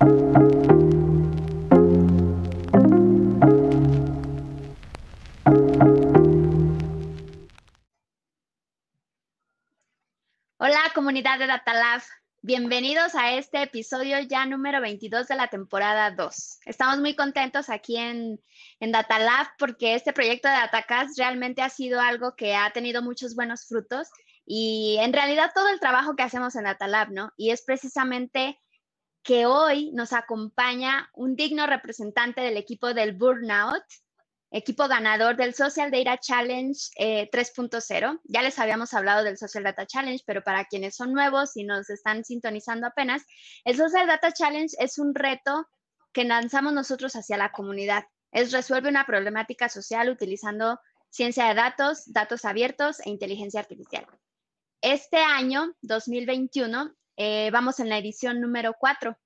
Hola comunidad de DataLab, bienvenidos a este episodio ya número 22 de la temporada 2. Estamos muy contentos aquí en, en DataLab porque este proyecto de DataCast realmente ha sido algo que ha tenido muchos buenos frutos y en realidad todo el trabajo que hacemos en DataLab, ¿no? Y es precisamente que hoy nos acompaña un digno representante del equipo del Burnout, equipo ganador del Social Data Challenge 3.0. Eh, ya les habíamos hablado del Social Data Challenge, pero para quienes son nuevos y nos están sintonizando apenas, el Social Data Challenge es un reto que lanzamos nosotros hacia la comunidad. Es resuelve una problemática social utilizando ciencia de datos, datos abiertos e inteligencia artificial. Este año, 2021, eh, vamos en la edición número 4,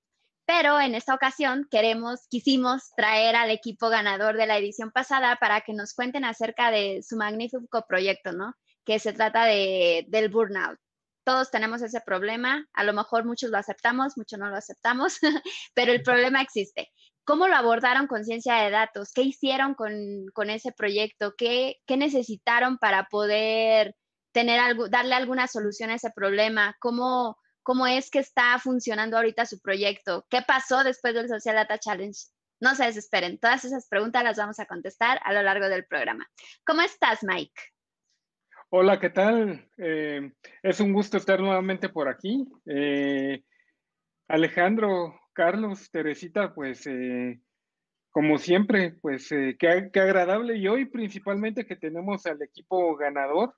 pero en esta ocasión queremos, quisimos traer al equipo ganador de la edición pasada para que nos cuenten acerca de su magnífico proyecto, ¿no? Que se trata de, del burnout. Todos tenemos ese problema, a lo mejor muchos lo aceptamos, muchos no lo aceptamos, pero el problema existe. ¿Cómo lo abordaron con ciencia de datos? ¿Qué hicieron con, con ese proyecto? ¿Qué, ¿Qué, necesitaron para poder tener algo, darle alguna solución a ese problema? ¿Cómo, cómo es que está funcionando ahorita su proyecto, qué pasó después del Social Data Challenge. No se desesperen, todas esas preguntas las vamos a contestar a lo largo del programa. ¿Cómo estás, Mike? Hola, ¿qué tal? Eh, es un gusto estar nuevamente por aquí. Eh, Alejandro, Carlos, Teresita, pues eh, como siempre, pues qué agradable y hoy principalmente que tenemos al equipo ganador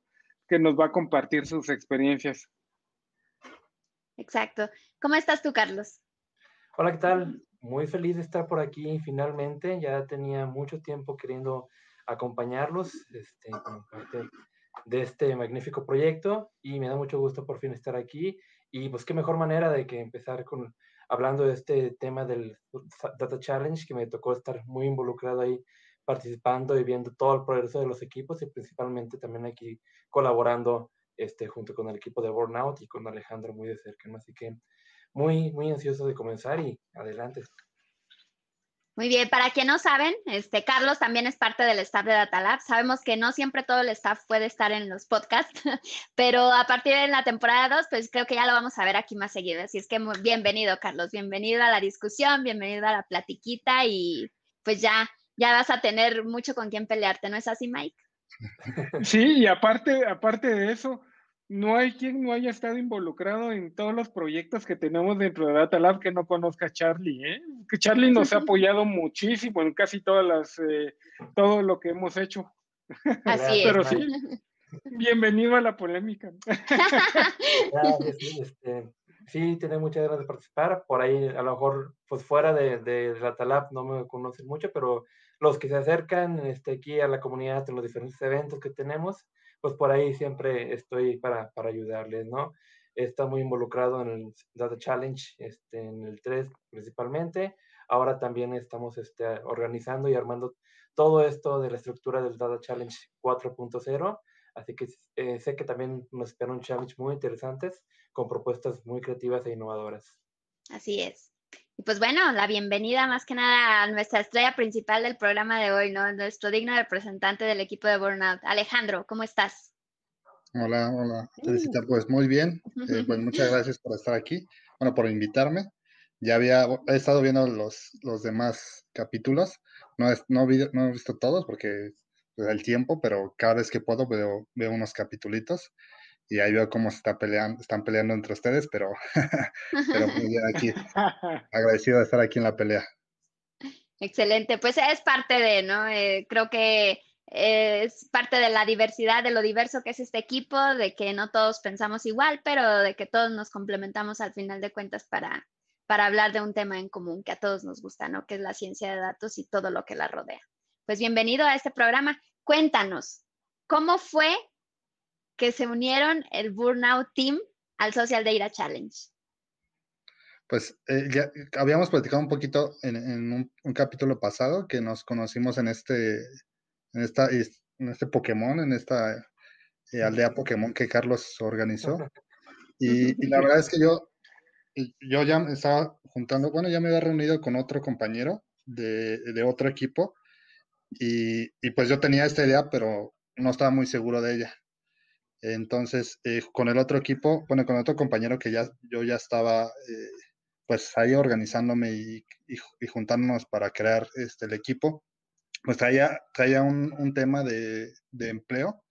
que nos va a compartir sus experiencias. Exacto. ¿Cómo estás tú, Carlos? Hola, ¿qué tal? Muy feliz de estar por aquí finalmente. Ya tenía mucho tiempo queriendo acompañarlos este, parte de este magnífico proyecto y me da mucho gusto por fin estar aquí. Y pues qué mejor manera de que empezar con hablando de este tema del Data Challenge, que me tocó estar muy involucrado ahí participando y viendo todo el progreso de los equipos y principalmente también aquí colaborando este, junto con el equipo de Burnout y con Alejandro muy de cerca, Así que muy, muy ansioso de comenzar y adelante. Muy bien, para quien no saben, este Carlos también es parte del staff de Datalab. Sabemos que no siempre todo el staff puede estar en los podcasts, pero a partir de la temporada 2, pues creo que ya lo vamos a ver aquí más seguido. Así es que bienvenido, Carlos, bienvenido a la discusión, bienvenido a la platiquita y pues ya ya vas a tener mucho con quién pelearte, ¿no es así, Mike? Sí, y aparte, aparte de eso, no hay quien no haya estado involucrado en todos los proyectos que tenemos dentro de Data Lab que no conozca a Charlie. ¿eh? Que Charlie nos ha apoyado muchísimo en casi todas las, eh, todo lo que hemos hecho. Así Pero es. bienvenido a la polémica. Este, sí, tiene sí, muchas ganas de participar. Por ahí, a lo mejor, pues fuera de, de Data no me conocen mucho, pero los que se acercan este, aquí a la comunidad, en los diferentes eventos que tenemos, pues por ahí siempre estoy para, para ayudarles, ¿no? Está muy involucrado en el Data Challenge, este, en el 3 principalmente. Ahora también estamos este, organizando y armando todo esto de la estructura del Data Challenge 4.0. Así que eh, sé que también nos esperan un challenge muy interesantes con propuestas muy creativas e innovadoras. Así es. Y pues bueno, la bienvenida más que nada a nuestra estrella principal del programa de hoy, ¿no? Nuestro digno representante del equipo de Burnout. Alejandro, ¿cómo estás? Hola, hola, Felicidades, mm. pues muy bien. Eh, pues muchas gracias por estar aquí, bueno, por invitarme. Ya había he estado viendo los, los demás capítulos, no, no, no he visto todos porque pues, el tiempo, pero cada vez que puedo veo, veo unos capitulitos y ahí veo cómo se está peleando, están peleando entre ustedes, pero, pero muy bien aquí. Agradecido de estar aquí en la pelea. Excelente, pues es parte de, ¿no? Eh, creo que es parte de la diversidad, de lo diverso que es este equipo, de que no todos pensamos igual, pero de que todos nos complementamos al final de cuentas para, para hablar de un tema en común que a todos nos gusta, ¿no? Que es la ciencia de datos y todo lo que la rodea. Pues bienvenido a este programa. Cuéntanos, ¿cómo fue que se unieron el Burnout Team al Social Data Challenge? Pues eh, ya habíamos platicado un poquito en, un, capítulo pasado que nos conocimos en este, en esta, en este Pokémon, en esta eh, aldea Pokémon que Carlos organizó. Y, y, la verdad es que yo, yo ya estaba juntando, bueno, ya me había reunido con otro compañero de, de otro equipo y, y, pues yo tenía esta idea, pero no estaba muy seguro de ella. Entonces, eh, con el otro equipo, bueno, con otro compañero que ya yo ya estaba eh, pues ahí organizándome y, juntándonos para crear este, el equipo, pues traía, un, tema de, empleo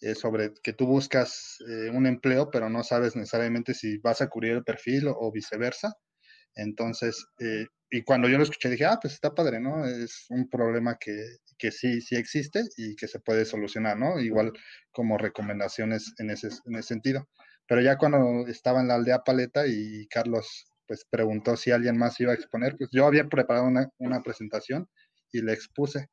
eh, sobre que tú buscas un empleo, pero no sabes necesariamente si vas a cubrir el perfil o viceversa. Entonces, eh, y cuando yo lo escuché dije, ah, pues está padre, ¿no? Es un problema que, que sí, sí existe y que se puede solucionar, ¿no? Igual como recomendaciones en ese, sentido. Pero ya cuando estaba en la aldea Paleta y Carlos pues preguntó si alguien más iba a exponer, pues yo había preparado una, presentación y la expuse.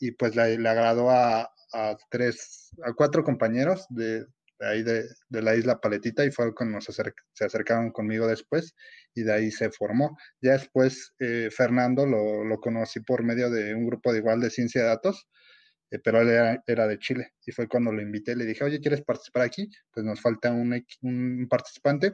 Y pues le, agradó a, a, tres, a cuatro compañeros de, de ahí de, la isla Paletita y fue cuando se, acercaron conmigo después y de ahí se formó. Ya después eh, Fernando lo, conocí por medio de un grupo de igual de ciencia de datos, eh, pero él era, de Chile y fue cuando lo invité, le dije, oye, ¿quieres participar aquí? Pues nos falta un, un participante,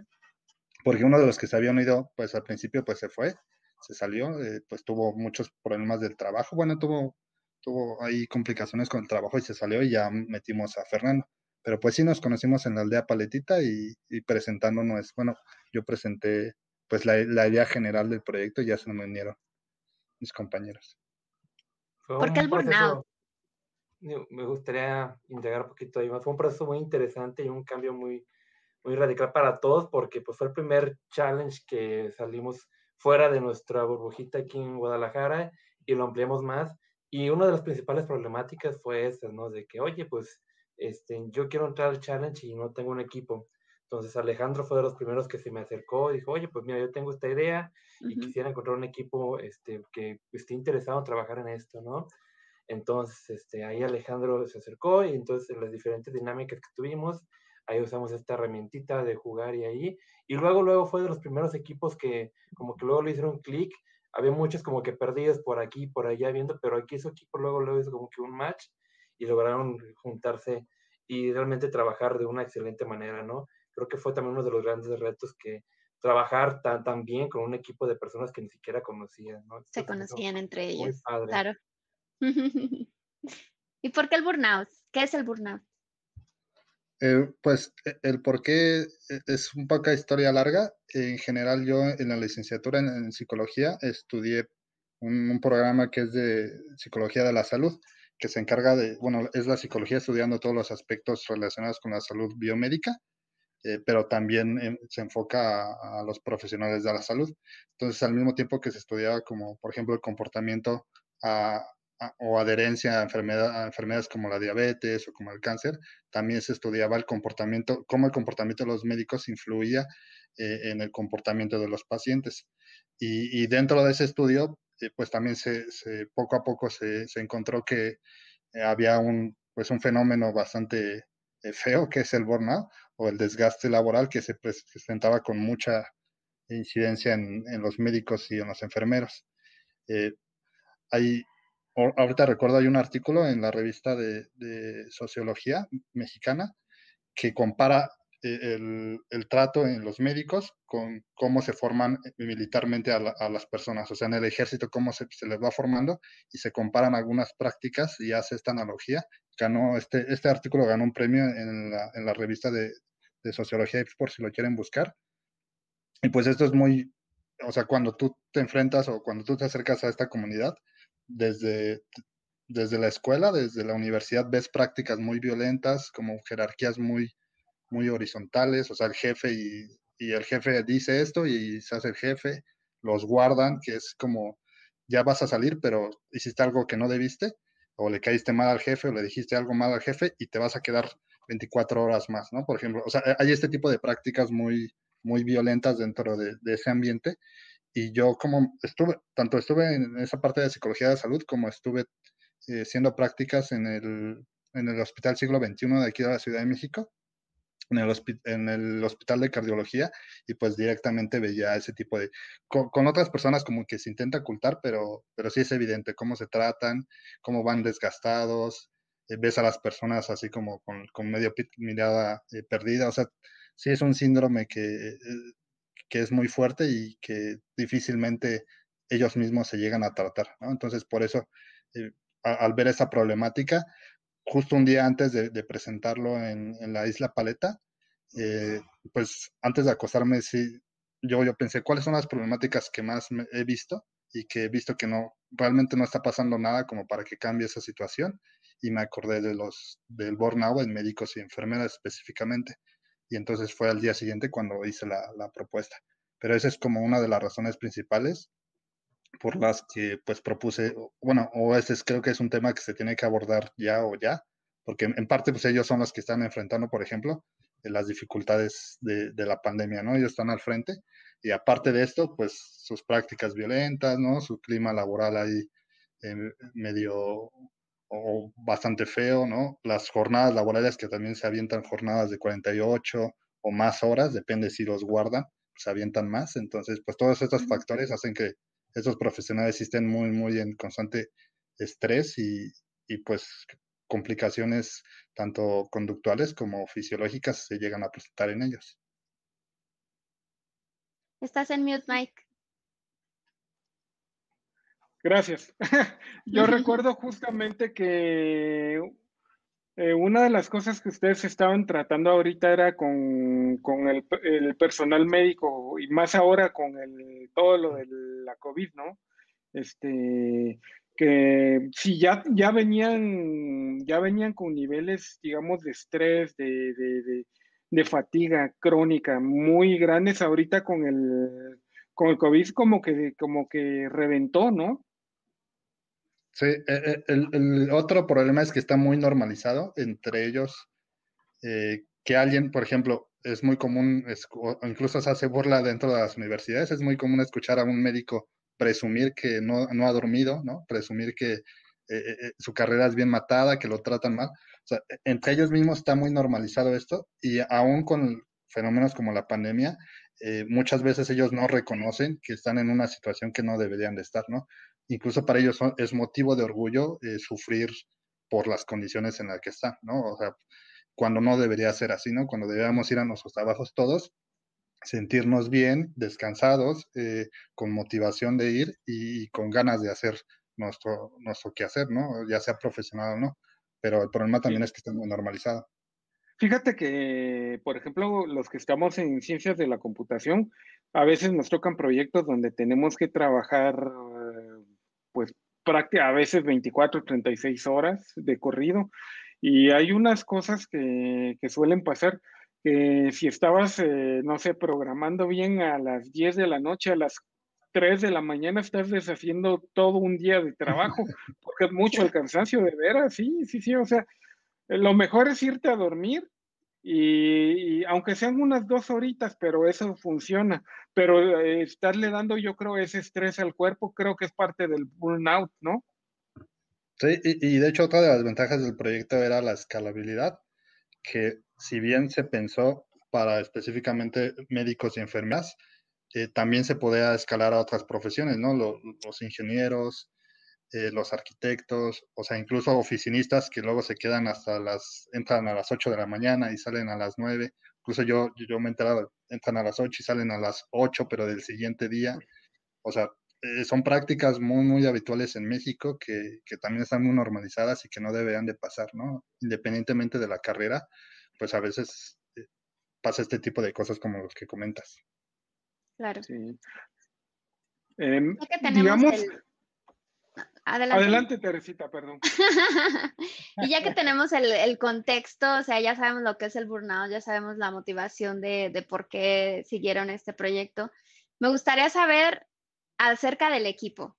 porque uno de los que se habían unido, pues al principio, pues se fue, se salió, eh, pues tuvo muchos problemas del trabajo, bueno, tuvo tuvo ahí complicaciones con el trabajo y se salió y ya metimos a Fernando. Pero pues sí nos conocimos en la aldea Paletita y, presentándonos, bueno, yo presenté pues la, idea general del proyecto y ya se me vinieron mis compañeros. ¿Por qué el burnout? Me gustaría indagar un poquito ahí más. Fue un proceso muy interesante y un cambio muy, muy radical para todos porque pues, fue el primer challenge que salimos fuera de nuestra burbujita aquí en Guadalajara y lo ampliamos más. Y una de las principales problemáticas fue esa, ¿no? De que, oye, pues este, yo quiero entrar al challenge y no tengo un equipo. Entonces Alejandro fue de los primeros que se me acercó y dijo, oye, pues mira, yo tengo esta idea y quisiera encontrar un equipo este, que esté interesado en trabajar en esto, ¿no? Entonces, este, ahí Alejandro se acercó y entonces las diferentes dinámicas que tuvimos, ahí usamos esta herramientita de jugar y ahí. Y luego, luego fue de los primeros equipos que como que luego le hicieron clic. Había muchos como que perdidos por aquí, por allá viendo, pero aquí su equipo luego, luego hizo como que un match y lograron juntarse y realmente trabajar de una excelente manera, ¿no? Creo que fue también uno de los grandes retos que trabajar tan, tan bien con un equipo de personas que ni siquiera conocían, ¿no? Se conocían entre ellos. Claro. ¿Y por qué el burnout? ¿Qué es el burnout? Eh, pues e-, el por qué e-, es un poca historia larga. En general, yo en la licenciatura en, psicología estudié un, un, programa que es de psicología de la salud que se encarga de, bueno, es la psicología estudiando todos los aspectos relacionados con la salud biomédica, eh, pero también eh, se enfoca a, los profesionales de la salud. Entonces, al mismo tiempo que se estudiaba como, por ejemplo, el comportamiento o adherencia a, enfermedades como la diabetes o como el cáncer, también se estudiaba el comportamiento, cómo el comportamiento de los médicos influía eh, en el comportamiento de los pacientes. y, dentro de ese estudio, este, pues también se, poco a poco se, encontró que eh, había un, pues un fenómeno bastante eh, feo que es el burnout o el desgaste laboral que se presentaba con mucha incidencia en, los médicos y en los enfermeros. Eh, ahorita recuerdo hay un artículo en la revista de sociología mexicana que compara este, el, trato en los médicos con cómo se forman eh, militarmente a, las personas, o sea, en el ejército cómo se, se, les va formando y se comparan algunas prácticas y hace esta analogía. Ganó este, este artículo ganó un premio en la, revista de, de, Sociología por si lo quieren buscar. Y pues esto es muy, o sea, cuando tú te enfrentas o cuando tú te acercas a esta comunidad, desde, desde la escuela, desde la universidad, ves prácticas muy violentas, como jerarquías muy muy horizontales, o sea, el jefe y, el jefe dice esto y se hace el jefe, los guardan, que es como, ya vas a salir, pero hiciste algo que no debiste, o le caíste mal al jefe, o le dijiste algo mal al jefe y te vas a quedar 24 horas más, ¿no? Por ejemplo, o sea, hay este tipo de prácticas muy, muy violentas dentro de, ese ambiente. Y yo como estuve, tanto estuve en esa parte de psicología de salud como estuve eh, haciendo prácticas en el, en el Hospital Siglo XXI de aquí de la Ciudad de México, en el, hospital de cardiología y pues directamente veía ese tipo de... Con, otras personas como que se intenta ocultar, pero, pero sí es evidente cómo se tratan, cómo van desgastados, eh, ves a las personas así como con, con medio mirada eh, perdida, o sea, sí es un síndrome que, eh, que es muy fuerte y que difícilmente ellos mismos se llegan a tratar, ¿no? Entonces, por eso, al ver esa problemática, justo un día antes de, presentarlo en, la isla Paleta, eh, pues antes de acostarme, sí, yo, yo pensé, ¿cuáles son las problemáticas que más he visto y que he visto que no, realmente no está pasando nada como para que cambie esa situación? Y me acordé de los, del burnout en médicos y enfermeras específicamente. Y entonces fue al día siguiente cuando hice la, la propuesta. Pero esa es como una de las razones principales por las que pues propuse, bueno, o es, creo que es un tema que se tiene que abordar ya o ya, porque en, parte pues ellos son los que están enfrentando, por ejemplo, las dificultades de, la pandemia, ¿no? Ellos están al frente y aparte de esto, pues sus prácticas violentas, ¿no? Su clima laboral ahí eh, medio o bastante feo, ¿no? Las jornadas laborales que también se avientan jornadas de 48 o más horas, depende si los guardan, se avientan más. Entonces, pues todos estos factores hacen que esos profesionales existen muy, muy en constante estrés y, y pues complicaciones tanto conductuales como fisiológicas se llegan a presentar en ellos. Estás en mute, Mike. Gracias. Yo recuerdo justamente que eh, una de las cosas que ustedes estaban tratando ahorita era con, el, personal médico y más ahora con el, todo lo de la COVID, ¿no? Este, que si ya, ya, venían, ya venían con niveles, digamos, de estrés, de, de fatiga crónica muy grandes, ahorita con el, con el COVID como que, como que reventó, ¿no? Sí, eh, eh, el, otro problema es que está muy normalizado entre ellos eh, que alguien, por ejemplo, es muy común, incluso se hace burla dentro de las universidades, es muy común escuchar a un médico presumir que no, ha dormido, ¿no? Presumir que su carrera es bien matada, que lo tratan mal. O sea, e-, entre ellos mismos está muy normalizado esto y aún con fenómenos como la pandemia, muchas veces ellos no reconocen que están en una situación que no deberían de estar, ¿no? incluso para ellos es motivo de orgullo eh, sufrir por las condiciones en las que están, ¿no? O sea, cuando no debería ser así, ¿no? Cuando deberíamos ir a nuestros trabajos todos, sentirnos bien, descansados, eh, con motivación de ir y, con ganas de hacer nuestro, nuestro quehacer, ¿no? Ya sea profesional o no. Pero el problema también es que está normalizados. normalizado. Fíjate que, por ejemplo, los que estamos en ciencias de la computación, a veces nos tocan proyectos donde tenemos que trabajar pues prácticamente a veces 24, 36 horas de corrido. Y hay unas cosas que, suelen pasar. que si estabas, eh, no sé, programando bien a las 10 de la noche, a las 3 de la mañana, estás deshaciendo todo un día de trabajo, porque es mucho el cansancio de veras, sí, sí, sí, o sea, lo mejor es irte a dormir y, aunque sean unas dos horitas, pero eso funciona. Pero eh, estarle dando, yo creo, ese estrés al cuerpo, creo que es parte del burnout, ¿no? Sí, y, de hecho otra de las ventajas del proyecto era la escalabilidad, que si bien se pensó para específicamente médicos y enfermeras, eh, también se podía escalar a otras profesiones, ¿no? los ingenieros, eh, los arquitectos, o sea, incluso oficinistas que luego se quedan hasta las, entran a las 8 de la mañana y salen a las 9, incluso yo, yo me he enterado, entran a las 8 y salen a las 8, pero del siguiente día, o sea, eh, son prácticas muy, muy habituales en México que, también están muy normalizadas y que no deberían de pasar, ¿no? Independientemente de la carrera, pues a veces eh, pasa este tipo de cosas como los que comentas. Claro. Em, digamos, Adelante. Adelante, Teresita, perdón. y ya que tenemos el, el, contexto, o sea, ya sabemos lo que es el burnout, ya sabemos la motivación de, de por qué siguieron este proyecto. Me gustaría saber acerca del equipo.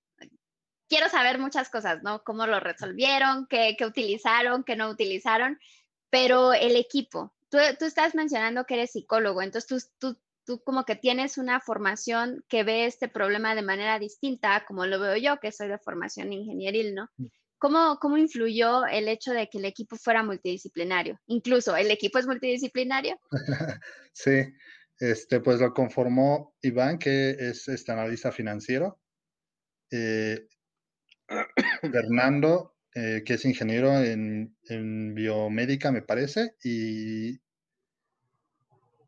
Quiero saber muchas cosas, ¿no? Cómo lo resolvieron, qué, qué utilizaron, qué no utilizaron, pero el equipo. Tú, tú, estás mencionando que eres psicólogo, entonces tú, tú tú como que tienes una formación que ve este problema de manera distinta, como lo veo yo, que soy de formación ingenieril, ¿no? Mm. ¿Cómo, ¿Cómo influyó el hecho de que el equipo fuera multidisciplinario? Incluso, ¿el equipo es multidisciplinario? sí, este, pues lo conformó Iván, que es este analista financiero, eh, Fernando, eh, que es ingeniero en, en biomédica, me parece, y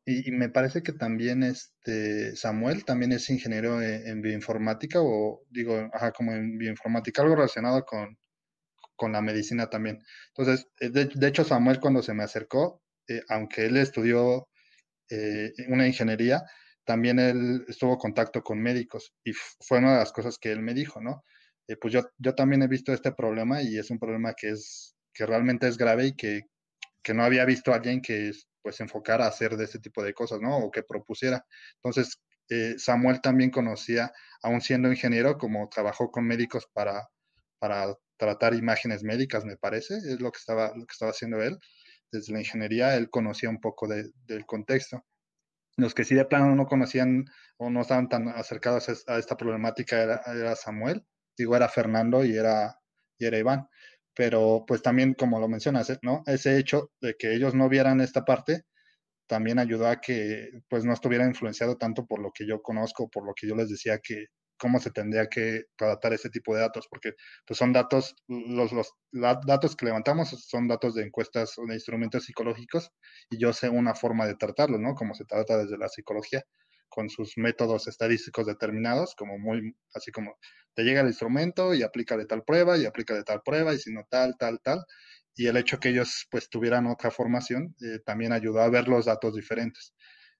y, me parece que también este Samuel también es ingeniero e-, en, bioinformática o digo, como en bioinformática, algo relacionado con, la medicina también. Entonces, eh, de, hecho Samuel cuando se me acercó, eh, aunque él estudió eh, una ingeniería, también él estuvo en contacto con médicos y fue una de las cosas que él me dijo, ¿no? pues yo, yo también he visto este problema y es un problema que es que realmente es grave y que, que no había visto alguien que, pues enfocar a hacer de este tipo de cosas, ¿no? O que propusiera. Entonces, eh, Samuel también conocía, aún siendo ingeniero, como trabajó con médicos para, para tratar imágenes médicas, me parece, es lo que estaba, que estaba haciendo él. Desde la ingeniería, él conocía un poco del contexto. Los que sí de plano no conocían o no estaban tan acercados a esta problemática era, Samuel, digo, era Fernando y era, y era Iván pero pues también, como lo mencionas, ¿no? Ese hecho de que ellos no vieran esta parte también ayudó a que pues no estuviera influenciado tanto por lo que yo conozco, por lo que yo les decía que cómo se tendría que tratar ese tipo de datos, porque pues son datos, los, datos que levantamos son datos de encuestas o de instrumentos psicológicos y yo sé una forma de tratarlos, ¿no? Como se trata desde la psicología, con sus métodos estadísticos determinados, como muy, así como te llega el instrumento y aplica de tal prueba y aplica de tal prueba y si no tal, tal, tal. Y el hecho que ellos pues tuvieran otra formación eh, también ayudó a ver los datos diferentes.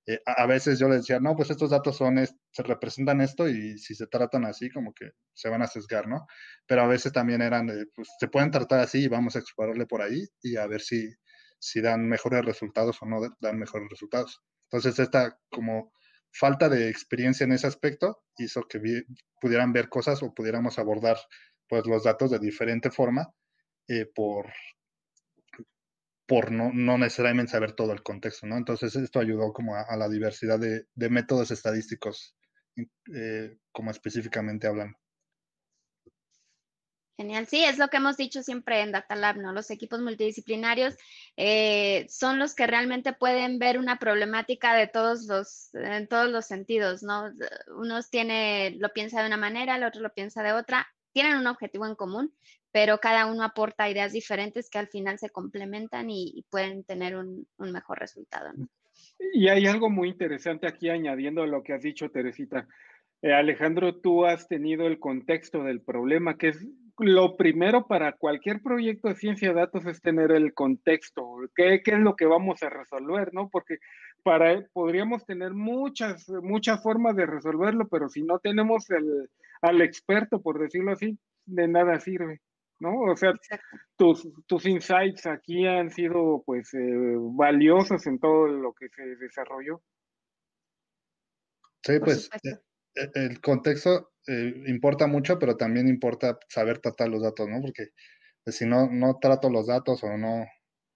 Eh, a, veces yo les decía, no, pues estos datos son, se representan esto y si se tratan así, como que se van a sesgar, ¿no? Pero a veces también eran, pues se pueden tratar así y vamos a explorarle por ahí y a ver si, si dan mejores resultados o no dan mejores resultados. Entonces, esta como falta de experiencia en ese aspecto hizo que pudieran ver cosas o pudiéramos abordar pues, los datos de diferente forma eh, por, por no, no, necesariamente saber todo el contexto, ¿no? Entonces esto ayudó como a, la diversidad de, métodos estadísticos, eh, como específicamente hablan. Genial, sí, es lo que hemos dicho siempre en Data Lab, ¿no? Los equipos multidisciplinarios eh, son los que realmente pueden ver una problemática de todos los, en todos los sentidos, ¿no? Unos tiene, lo piensa de una manera, el otro lo piensa de otra, tienen un objetivo en común, pero cada uno aporta ideas diferentes que al final se complementan y, pueden tener un, mejor resultado, ¿no? Y hay algo muy interesante aquí añadiendo a lo que has dicho, Teresita. Eh, Alejandro, tú has tenido el contexto del problema, que es lo primero para cualquier proyecto de ciencia de datos es tener el contexto, qué, es lo que vamos a resolver, ¿no? Porque para, podríamos tener muchas, muchas formas de resolverlo, pero si no tenemos el, al experto, por decirlo así, de nada sirve. ¿no? O sea, tus, insights aquí han sido pues eh, valiosos en todo lo que se desarrolló. Sí, pues eh, el contexto eh, importa mucho, pero también importa saber tratar los datos, ¿no? Porque pues, si no, trato los datos o no,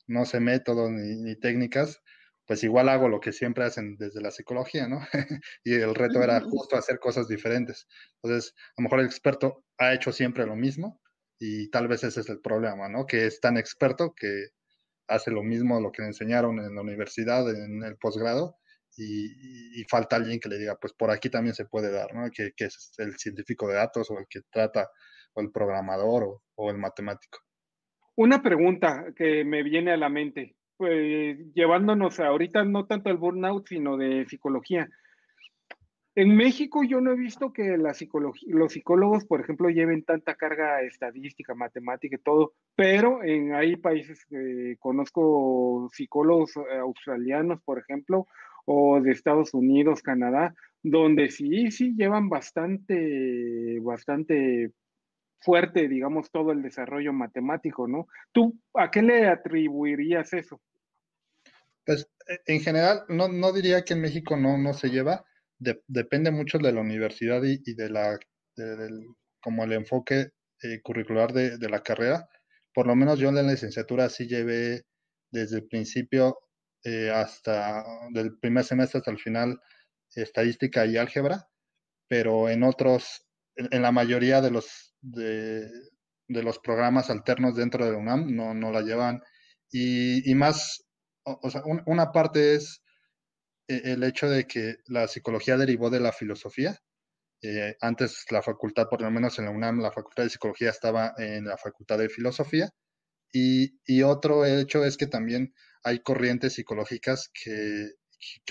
no sé métodos ni, técnicas, pues igual hago lo que siempre hacen desde la psicología, ¿no? y el reto era justo hacer cosas diferentes. Entonces, a lo mejor el experto ha hecho siempre lo mismo y tal vez ese es el problema, ¿no? Que es tan experto que hace lo mismo lo que le enseñaron en la universidad, en el posgrado, y, falta alguien que le diga, pues por aquí también se puede dar, ¿no? Que, que es el científico de datos o el que trata, o el programador o, el matemático. Una pregunta que me viene a la mente, pues, llevándonos ahorita no tanto al burnout, sino de psicología. En México yo no he visto que la los psicólogos, por ejemplo, lleven tanta carga estadística, matemática y todo, pero en hay países que eh, conozco psicólogos eh, australianos, por ejemplo, o de Estados Unidos, Canadá, donde sí, sí llevan bastante, bastante fuerte, digamos, todo el desarrollo matemático, ¿no? ¿Tú a qué le atribuirías eso? Pues eh, en general, no, diría que en México no, no se lleva, depende mucho de la universidad y, de la, como el enfoque eh, curricular de, de la carrera. Por lo menos yo en la licenciatura sí llevé desde el principio eh, hasta del primer semestre hasta el final estadística y álgebra, pero en otros, en, la mayoría de los, de, los programas alternos dentro de la UNAM no, no la llevan. Y, más, o, sea, una parte es eh, el hecho de que la psicología derivó de la filosofía. Eh, antes la facultad, por lo menos en la UNAM, la facultad de psicología estaba en la facultad de filosofía y, otro hecho es que también hay corrientes psicológicas que,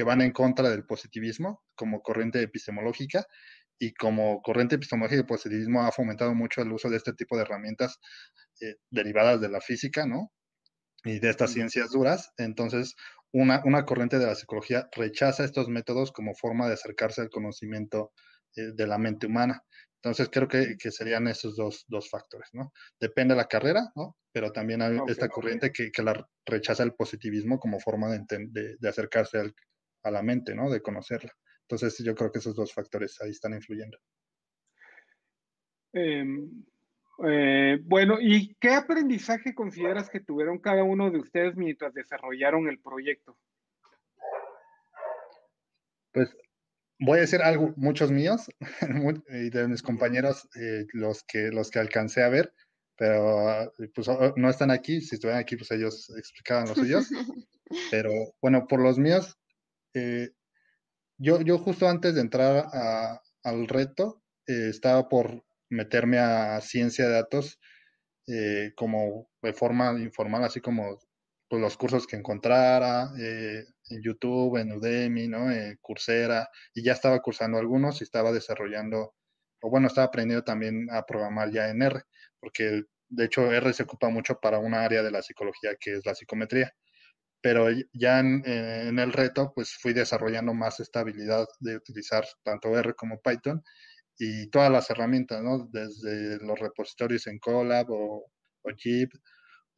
van en contra del positivismo como corriente epistemológica y como corriente epistemológica el positivismo ha fomentado mucho el uso de este tipo de herramientas eh, derivadas de la física, ¿no? Y de estas ciencias duras. Entonces, una, corriente de la psicología rechaza estos métodos como forma de acercarse al conocimiento eh, de la mente humana. Entonces creo que, serían esos dos, factores, ¿no? Depende de la carrera, ¿no? Pero también hay esta corriente que, la rechaza el positivismo como forma de, de, acercarse a la mente, ¿no? De conocerla. Entonces yo creo que esos dos factores ahí están influyendo. Em, eh, bueno, ¿y qué aprendizaje consideras que tuvieron cada uno de ustedes mientras desarrollaron el proyecto? Pues voy a decir algo, muchos míos y de mis compañeros, eh, los, que, los que alcancé a ver, pero eh, pues, oh, oh, no están aquí, si estuvieran aquí, pues ellos explicaban los suyos. Pero bueno, por los míos, eh, yo, yo justo antes de entrar al reto, estaba por meterme a ciencia de datos como de forma informal, así como pues, los cursos que encontrara, en YouTube, en Udemy, ¿no? En Coursera, y ya estaba cursando algunos y estaba desarrollando, o bueno, estaba aprendiendo también a programar ya en R, porque de hecho R se ocupa mucho para una área de la psicología que es la psicometría. Pero ya eh, en, el reto, pues fui desarrollando más esta habilidad de utilizar tanto R como Python y todas las herramientas, ¿no? Desde los repositorios en Colab o, o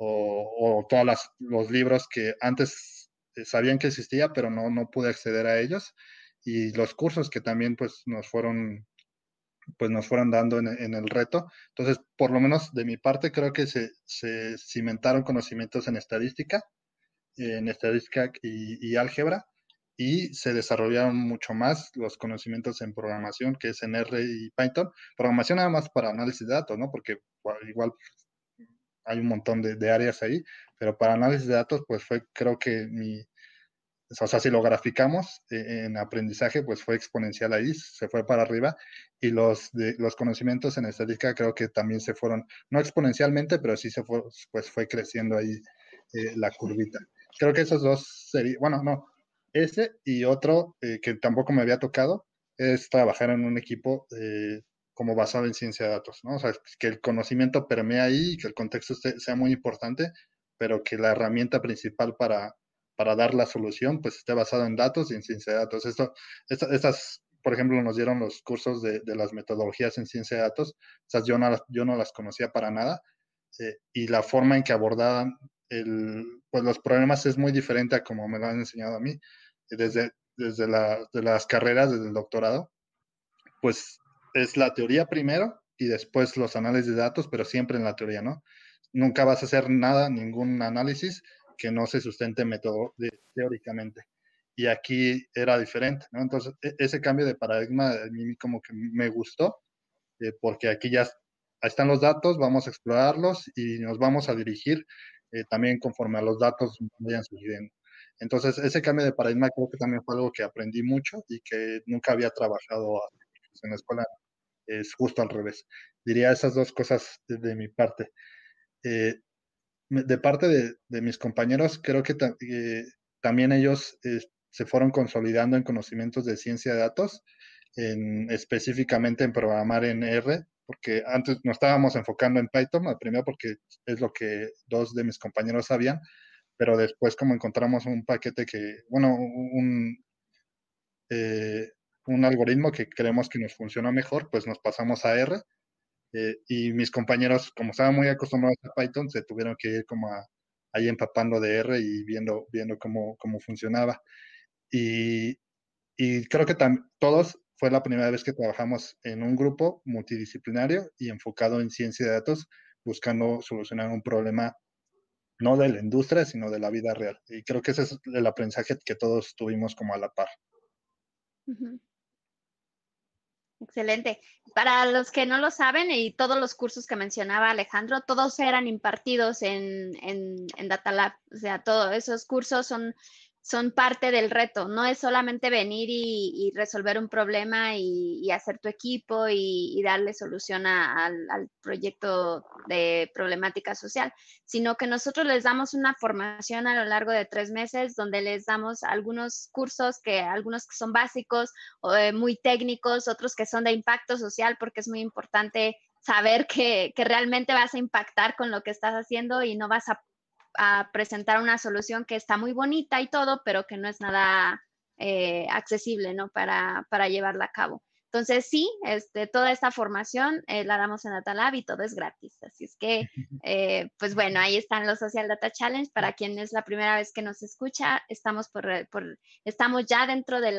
o, o todos los libros que antes este, sabían que existía, pero no, no pude acceder a ellos. Y los cursos que también pues nos fueron pues nos fueron dando en, el reto. Entonces, por lo menos de mi parte, creo que se, se cimentaron conocimientos en estadística, en estadística y, y, álgebra, y se desarrollaron mucho más los conocimientos en programación, que es en R y Python. Programación nada más para análisis de datos, ¿no? Porque pues, igual hay un montón de, de áreas ahí, pero para análisis de datos, pues fue creo que mi, o sea, si lo graficamos eh, en aprendizaje, pues fue exponencial ahí, se fue para arriba y los, los conocimientos en estadística creo que también se fueron, no exponencialmente, pero sí se fue, pues fue creciendo ahí eh, la curvita. Creo que esos dos serían, bueno, no, ese y otro eh, que tampoco me había tocado es trabajar en un equipo como basado en ciencia de datos, ¿no? O sea, que el conocimiento permea ahí y que el contexto sea muy importante, pero que la herramienta principal para para dar la solución, pues esté basado en datos y en ciencia de datos. Esto, estas, por ejemplo, nos dieron los cursos de, las metodologías en ciencia de datos. Estas yo no, yo no las conocía para nada. Eh, y la forma en que abordaban pues los problemas es muy diferente a como me lo han enseñado a mí. Desde, desde las carreras, desde el doctorado, pues es la teoría primero y después los análisis de datos, pero siempre en la teoría, ¿no? Nunca vas a hacer nada, ningún análisis que no se sustente metodo, teóricamente. Y aquí era diferente, Entonces, e, ese cambio de paradigma a mí como que me gustó, eh, porque aquí ya están los datos, vamos a explorarlos y nos vamos a dirigir eh, también conforme a los datos vayan surgiendo. Entonces, ese cambio de paradigma creo que también fue algo que aprendí mucho y que nunca había trabajado pues, en la escuela. Es justo al revés. Diría esas dos cosas de, mi parte. Eh, de parte de, mis compañeros, creo que eh, también ellos eh, se fueron consolidando en conocimientos de ciencia de datos, en, específicamente en programar en R, porque antes nos estábamos enfocando en Python, al primero porque es lo que dos de mis compañeros sabían, pero después como encontramos un paquete que, bueno, un, eh, un algoritmo que creemos que nos funciona mejor, pues nos pasamos a R eh, y mis compañeros, como estaban muy acostumbrados a Python, se tuvieron que ir como a, ahí empapando de R y viendo, viendo cómo, cómo funcionaba. Y, y creo que todos fue la primera vez que trabajamos en un grupo multidisciplinario y enfocado en ciencia de datos, buscando solucionar un problema no de la industria, sino de la vida real. Y creo que ese es el aprendizaje que todos tuvimos como a la par. Excelente. Para los que no lo saben, y todos los cursos que mencionaba Alejandro, todos eran impartidos en, en, en Data Lab. O sea, todos esos cursos son son parte del reto. No es solamente venir y, resolver un problema y, hacer tu equipo y, darle solución al, proyecto de problemática social, sino que nosotros les damos una formación a lo largo de tres meses donde les damos algunos cursos que algunos que son básicos, o eh, muy técnicos, otros que son de impacto social porque es muy importante saber que realmente vas a impactar con lo que estás haciendo y no vas a a presentar una solución que está muy bonita y todo, pero que no es nada eh, accesible, ¿no? Para, para, llevarla a cabo. Entonces, sí, este, toda esta formación eh, la damos en Lab y todo es gratis. Así es que, eh, pues bueno, ahí están los Social Data Challenge. Para quien es la primera vez que nos escucha, estamos, por, estamos ya dentro de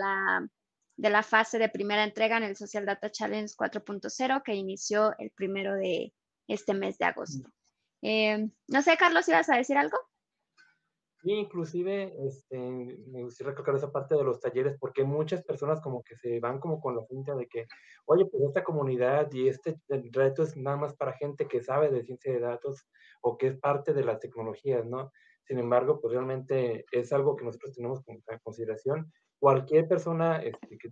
de la fase de primera entrega en el Social Data Challenge 4.0 que inició el primero de este mes de agosto. Eh, no sé, Carlos, si vas a decir algo? Sí, inclusive, este, me gustaría recalcar esa parte de los talleres, porque muchas personas como que se van como con la punta de que, oye, pues esta comunidad y este reto es nada más para gente que sabe de ciencia de datos o que es parte de las tecnologías, ¿no? Sin embargo, pues realmente es algo que nosotros tenemos en consideración. Cualquier persona este, que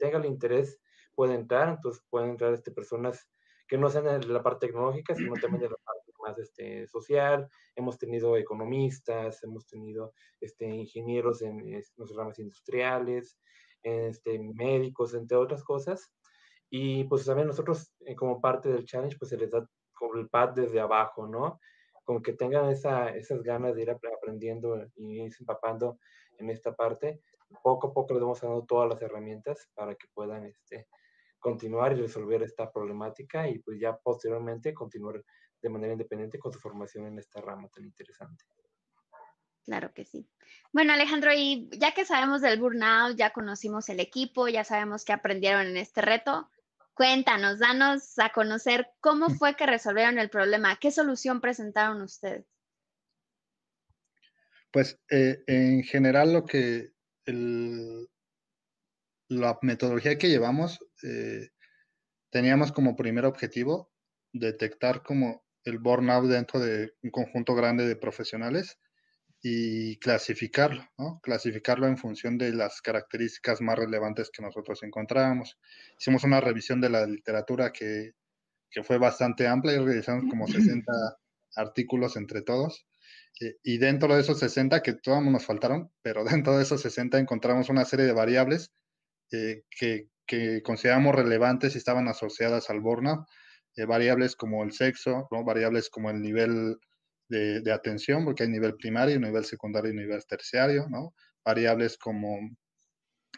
tenga el interés puede entrar, entonces pueden entrar este, personas que no sean de la parte tecnológica, sino también de la parte este, social, hemos tenido economistas, hemos tenido este, ingenieros en, en ramas industriales, este, médicos, entre otras cosas. Y pues también nosotros, eh, como parte del challenge, pues se les da el pad desde abajo, ¿no? Como que tengan esas ganas de ir aprendiendo y empapando en esta parte. Poco a poco les vamos dando todas las herramientas para que puedan este, continuar y resolver esta problemática y pues ya posteriormente continuar de manera independiente con su formación en esta rama tan interesante. Claro que sí. Bueno, Alejandro, y ya que sabemos del burnout, ya conocimos el equipo, ya sabemos que aprendieron en este reto, cuéntanos, danos a conocer cómo fue que resolvieron el problema, qué solución presentaron ustedes. Pues eh, en general lo que la metodología que llevamos eh, teníamos como primer objetivo detectar cómo, el burnout dentro de un conjunto grande de profesionales y clasificarlo, Clasificarlo en función de las características más relevantes que nosotros encontrábamos. Hicimos una revisión de la literatura que, fue bastante amplia y realizamos como 60 artículos entre todos. Eh, y dentro de esos 60, que todos nos faltaron, pero dentro de esos 60 encontramos una serie de variables eh, que, que, consideramos relevantes y estaban asociadas al burnout. Eh, variables como el sexo, variables como el nivel de, atención, porque hay nivel primario, nivel secundario y nivel terciario, variables como,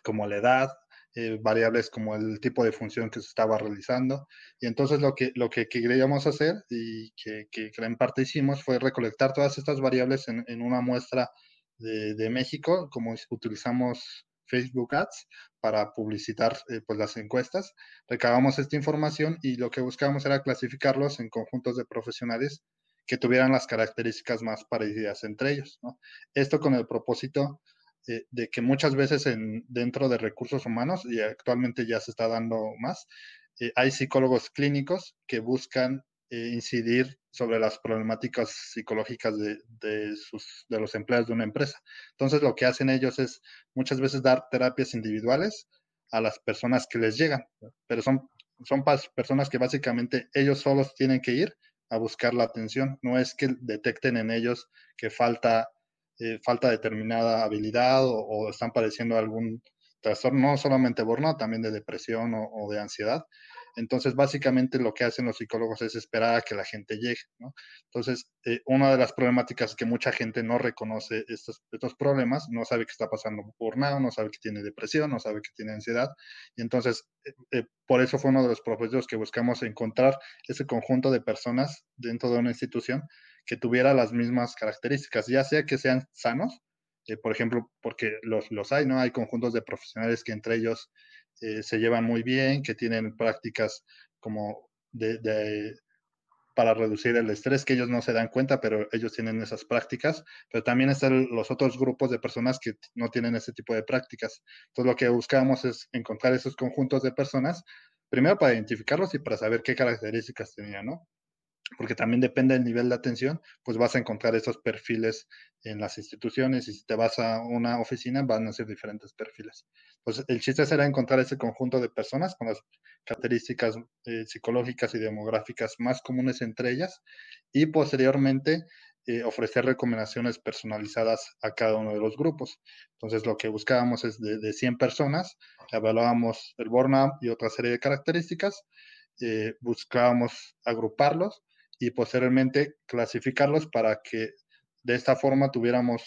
como la edad, eh, variables como el tipo de función que se estaba realizando. Y entonces lo que, lo que, queríamos hacer y que, que, en parte hicimos fue recolectar todas estas variables en, una muestra de, de, México, como utilizamos Facebook Ads para publicitar eh, pues las encuestas. Recabamos esta información y lo que buscábamos era clasificarlos en conjuntos de profesionales que tuvieran las características más parecidas entre ellos. Esto con el propósito eh, de que muchas veces en, dentro de recursos humanos, y actualmente ya se está dando más, eh, hay psicólogos clínicos que buscan eh, incidir sobre las problemáticas psicológicas de, de, los empleados de una empresa. Entonces, lo que hacen ellos es muchas veces dar terapias individuales a las personas que les llegan, pero son, son personas que básicamente ellos solos tienen que ir a buscar la atención. No es que detecten en ellos que falta, eh, falta determinada habilidad o, están padeciendo algún trastorno, no solamente borno, también de depresión o de ansiedad, entonces, básicamente lo que hacen los psicólogos es esperar a que la gente llegue, Entonces, eh, una de las problemáticas es que mucha gente no reconoce estos, estos problemas, no sabe que está pasando por nada, no sabe que tiene depresión, no sabe que tiene ansiedad. Y entonces, eh, eh, por eso fue uno de los propósitos que buscamos encontrar ese conjunto de personas dentro de una institución que tuviera las mismas características, ya sea que sean sanos, por ejemplo, porque los, los hay, ¿no? Hay conjuntos de profesionales que entre ellos eh, se llevan muy bien, que tienen prácticas como de, para reducir el estrés, que ellos no se dan cuenta, pero ellos tienen esas prácticas. Pero también están los otros grupos de personas que no tienen ese tipo de prácticas. Entonces lo que buscamos es encontrar esos conjuntos de personas, primero para identificarlos y para saber qué características tenían, ¿no? porque también depende del nivel de atención, pues vas a encontrar esos perfiles en las instituciones y si te vas a una oficina van a ser diferentes perfiles. Pues el chiste será encontrar ese conjunto de personas con las características eh, psicológicas y demográficas más comunes entre ellas y posteriormente eh, ofrecer recomendaciones personalizadas a cada uno de los grupos. Entonces lo que buscábamos es de, 100 personas, evaluábamos el burnout y otra serie de características, eh, buscábamos agruparlos y posteriormente clasificarlos para que de esta forma tuviéramos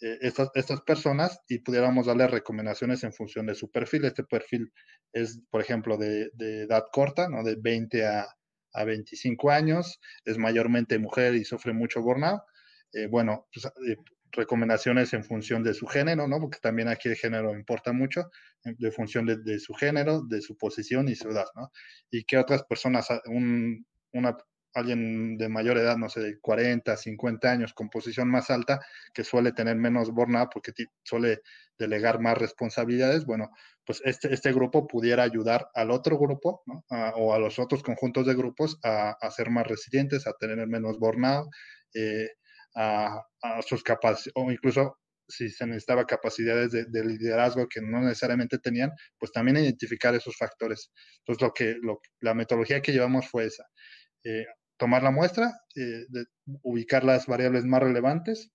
eh, estas, estas personas y pudiéramos darle recomendaciones en función de su perfil. Este perfil es, por ejemplo, de, edad corta, ¿no? de 20 a, a 25 años, es mayormente mujer y sufre mucho burnout. Eh, bueno, pues, eh, recomendaciones en función de su género, ¿no? Porque también aquí el género importa mucho, de función de, su género, de su posición y su edad, ¿no? Y qué otras personas, ah, una alguien de mayor edad, no sé, de 40, 50 años, con posición más alta, que suele tener menos bornado porque suele delegar más responsabilidades, bueno, pues este, este grupo pudiera ayudar al otro grupo o a los otros conjuntos de grupos a, ser más resilientes, a tener menos bornado, eh, a, sus capacidades, o incluso si se necesitaba capacidades de, liderazgo que no necesariamente tenían, pues también identificar esos factores. Entonces, lo que la metodología que llevamos fue esa. Eh, tomar la muestra, eh, ubicar las variables más relevantes,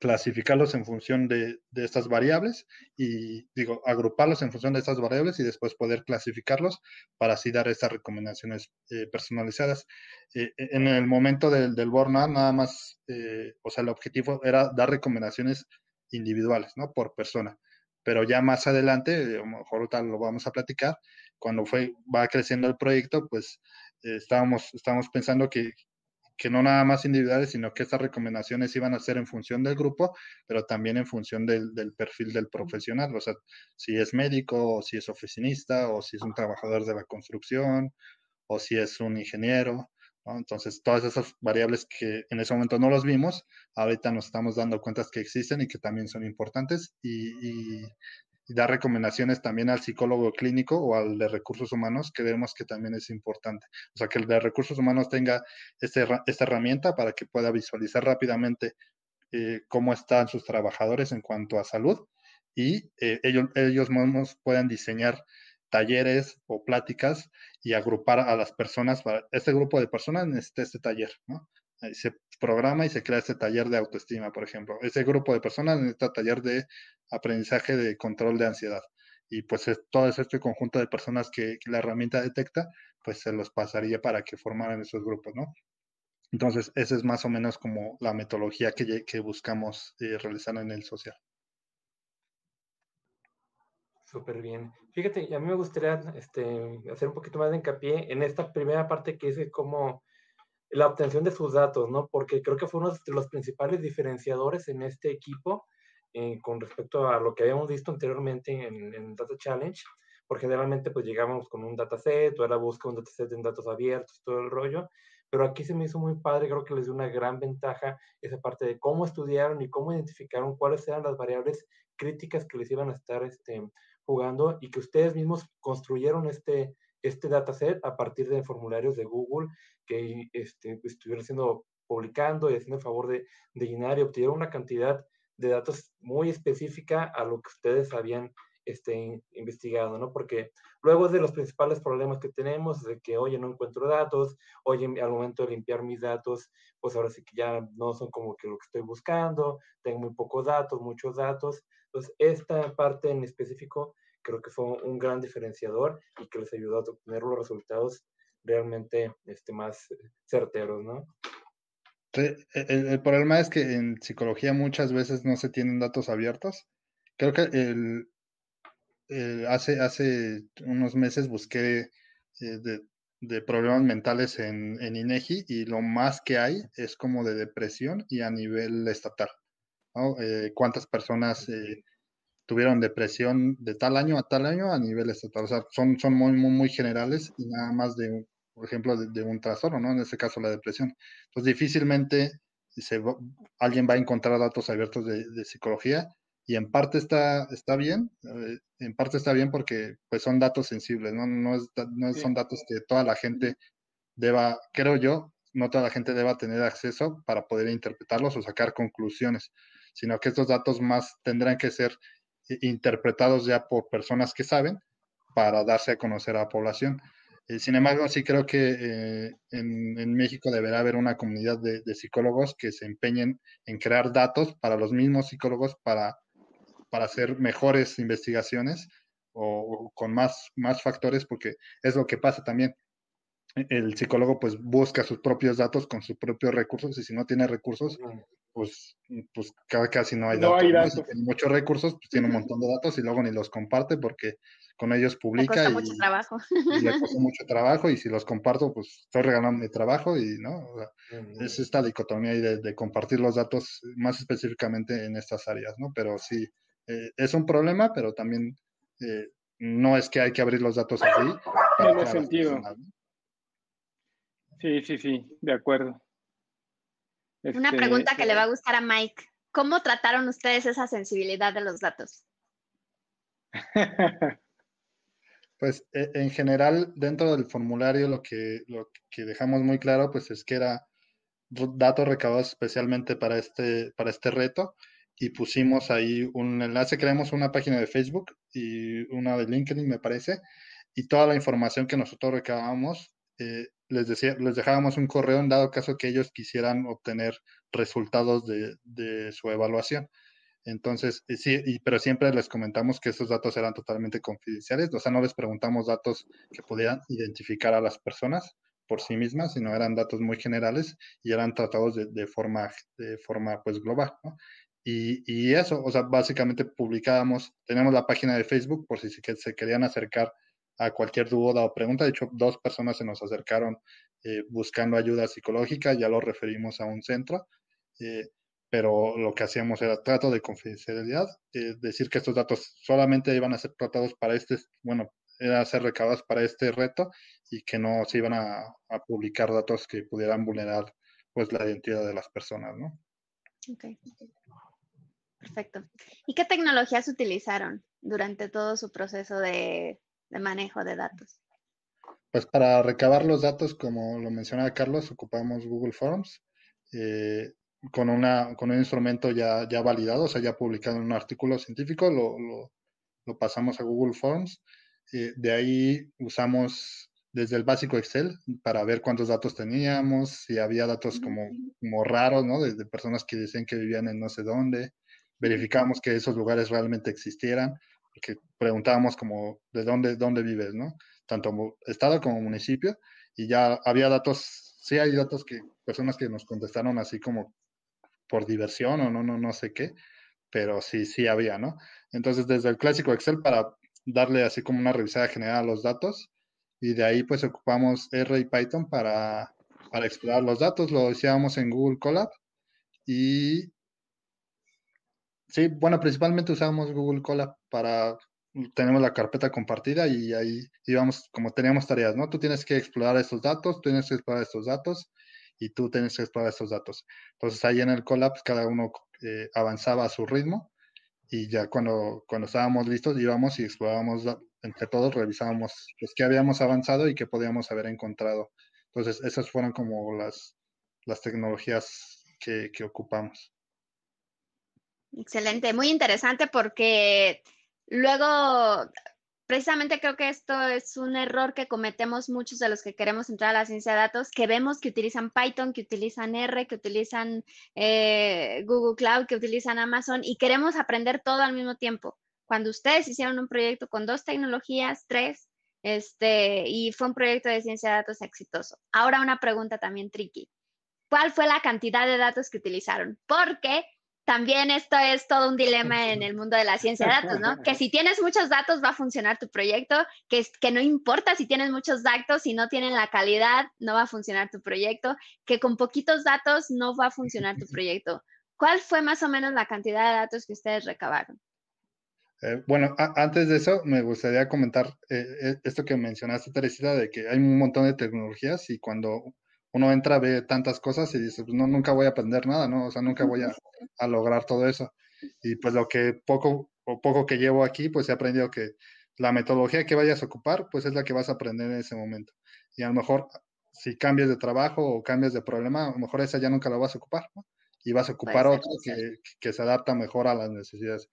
clasificarlos en función de, estas variables y, digo, agruparlos en función de estas variables y después poder clasificarlos para así dar estas recomendaciones eh, personalizadas. Eh, e, en el momento del, del burnout, nada más, o sea, el objetivo era dar recomendaciones individuales, ¿no? Por persona pero ya más adelante, a lo mejor tal lo vamos a platicar, cuando fue, va creciendo el proyecto, pues eh, estábamos, estamos pensando que, que no nada más individuales, sino que estas recomendaciones iban a ser en función del grupo, pero también en función del, del, perfil del profesional, o sea, si es médico, o si es oficinista, o si es un trabajador de la construcción, o si es un ingeniero. Entonces, todas esas variables que en ese momento no los vimos, ahorita nos estamos dando cuenta que existen y que también son importantes y, y dar recomendaciones también al psicólogo clínico o al de recursos humanos, que vemos que también es importante. O sea, que el de recursos humanos tenga este, esta herramienta para que pueda visualizar rápidamente eh, cómo están sus trabajadores en cuanto a salud y eh, ellos, mismos puedan diseñar talleres o pláticas y agrupar a las personas para este grupo de personas en este taller, ¿no? Se, programa y se crea este taller de autoestima, por ejemplo. Ese grupo de personas necesita taller de aprendizaje de control de ansiedad. Y pues todo este conjunto de personas que, la herramienta detecta, pues se los pasaría para que formaran esos grupos, ¿no? Entonces, esa es más o menos como la metodología que, buscamos eh, realizar en el social. Súper bien. Fíjate, a mí me gustaría este, hacer un poquito más de hincapié en esta primera parte que es cómo la obtención de sus datos, ¿no? Porque creo que fue uno de los principales diferenciadores en este equipo eh, con respecto a lo que habíamos visto anteriormente en, Data Challenge, porque generalmente pues llegábamos con un dataset, o era busca un dataset en datos abiertos, todo el rollo, pero aquí se me hizo muy padre, creo que les dio una gran ventaja esa parte de cómo estudiaron y cómo identificaron cuáles eran las variables críticas que les iban a estar este, jugando y que ustedes mismos construyeron este, este dataset a partir de formularios de Google que este, pues, estuvieron siendo publicando y haciendo el favor de, de llenar y obtener una cantidad de datos muy específica a lo que ustedes habían este, investigado, ¿no? Porque luego de los principales problemas que tenemos, de que, oye, no encuentro datos, oye, al momento de limpiar mis datos, pues ahora sí que ya no son como que lo que estoy buscando, tengo muy pocos datos, muchos datos. Entonces, esta parte en específico creo que fue un gran diferenciador y que les ayudó a obtener los resultados realmente este, más certeros, ¿no? el, problema es que en psicología muchas veces no se tienen datos abiertos. Creo que el, hace, hace unos meses busqué eh, de, problemas mentales en, INEGI y lo más que hay es como de depresión y a nivel estatal. Eh, ¿Cuántas personas eh, tuvieron depresión de tal año a tal año a nivel estatal? O sea, son, son muy, muy, muy generales y nada más de por ejemplo, de, un trastorno, ¿no? En este caso, la depresión. Entonces, difícilmente alguien va a encontrar datos abiertos de, psicología y en parte está, está bien, eh, en parte está bien porque pues son datos sensibles, ¿no? no son datos que toda la gente deba, creo yo, no toda la gente deba tener acceso para poder interpretarlos o sacar conclusiones, sino que estos datos más tendrán que ser eh, interpretados ya por personas que saben para darse a conocer a la población. Eh, sin embargo, sí creo que eh, en, México deberá haber una comunidad de, psicólogos que se empeñen en crear datos para los mismos psicólogos para, para hacer mejores investigaciones o, con más, más factores, porque es lo que pasa también. El psicólogo pues busca sus propios datos con sus propios recursos y si no tiene recursos, pues, pues casi no hay no datos. Hay datos. muchos recursos, pues tiene un montón de datos y luego ni los comparte porque con ellos publica. y, le puso mucho trabajo y si los comparto, pues estoy regalando mi trabajo y no. Es esta dicotomía de, de, compartir los datos más específicamente en estas áreas, ¿no? Pero sí, eh, es un problema, pero también eh, no es que hay que abrir los datos así. Sí, sí, sí, de acuerdo. Una este, pregunta que le va a gustar a Mike. ¿Cómo trataron ustedes esa sensibilidad de los datos? pues e, en general, dentro del formulario, lo que, lo que dejamos muy claro, pues es que era datos recabados especialmente para este, para este reto y pusimos ahí un enlace, creamos una página de Facebook y una de LinkedIn, me parece, y toda la información que nosotros recabamos eh, les, decía, les dejábamos un correo en dado caso que ellos quisieran obtener resultados de, de su evaluación. Entonces, eh, sí, pero siempre les comentamos que esos datos eran totalmente confidenciales, o sea, no les preguntamos datos que pudieran identificar a las personas por sí mismas, sino eran datos muy generales y eran tratados de, de forma, de forma pues global, ¿no? Y, y, eso, o sea, básicamente publicábamos, tenemos la página de Facebook por si se querían acercar a cualquier duda o pregunta. De hecho, dos personas se nos acercaron eh, buscando ayuda psicológica, ya lo referimos a un centro, eh, pero lo que hacíamos era trato de confidencialidad, es eh, decir que estos datos solamente iban a ser tratados para este, bueno, era ser recabados para este reto y que no se iban a, a, publicar datos que pudieran vulnerar pues la identidad de las personas, ¿no? Ok. Perfecto. ¿Y qué tecnologías utilizaron durante todo su proceso de de manejo de datos? Pues para recabar los datos, como lo mencionaba Carlos, ocupamos Google Forms eh, con, con un instrumento ya, ya validado, o sea, ya publicado en un artículo científico, lo, pasamos a Google Forms. Eh, de ahí usamos desde el básico Excel para ver cuántos datos teníamos, si había datos como, como raros, ¿no? Desde personas que decían que vivían en no sé dónde. Verificamos que esos lugares realmente existieran que preguntábamos como de dónde, dónde vives, ¿no? Tanto estado como municipio, y ya había datos, sí hay datos que personas que nos contestaron así como por diversión o no, no, no sé qué, pero sí, sí había, ¿no? Entonces, desde el clásico Excel para darle así como una revisada general a los datos, y de ahí pues ocupamos R y Python para, para explorar los datos, lo hacíamos en Google Colab, y Sí, bueno, principalmente usábamos Google Colab para, tenemos la carpeta compartida y ahí íbamos, como teníamos tareas, ¿no? Tú tienes que explorar estos datos, tú tienes que explorar estos datos y tú tienes que explorar estos datos. Entonces ahí en el Colab pues, cada uno eh, avanzaba a su ritmo y ya cuando, cuando estábamos listos íbamos y explorábamos entre todos, revisábamos qué habíamos avanzado y qué podíamos haber encontrado. Entonces esas fueron como las, las tecnologías que, que ocupamos. Excelente, muy interesante porque luego, precisamente creo que esto es un error que cometemos muchos de los que queremos entrar a la ciencia de datos, que vemos que utilizan Python, que utilizan R, que utilizan eh, Google Cloud, que utilizan Amazon y queremos aprender todo al mismo tiempo. Cuando ustedes hicieron un proyecto con dos tecnologías, tres, este, y fue un proyecto de ciencia de datos exitoso. Ahora una pregunta también tricky. ¿Cuál fue la cantidad de datos que utilizaron? Porque también esto es todo un dilema en el mundo de la ciencia de datos, ¿no? Que si tienes muchos datos va a funcionar tu proyecto, que, que no importa si tienes muchos datos, si no tienen la calidad, no va a funcionar tu proyecto, que con poquitos datos no va a funcionar tu proyecto. ¿Cuál fue más o menos la cantidad de datos que ustedes recabaron? Eh, bueno, antes de eso, me gustaría comentar eh, eh, esto que mencionaste, Teresita, de que hay un montón de tecnologías y cuando uno entra, ve tantas cosas y dice, pues no, nunca voy a aprender nada, ¿no? O sea, nunca voy a, a lograr todo eso. Y pues lo que poco o poco que llevo aquí, pues he aprendido que la metodología que vayas a ocupar, pues es la que vas a aprender en ese momento. Y a lo mejor si cambias de trabajo o cambias de problema, a lo mejor esa ya nunca la vas a ocupar, ¿no? y vas a ocupar otro Que, que, se adapta mejor a las necesidades.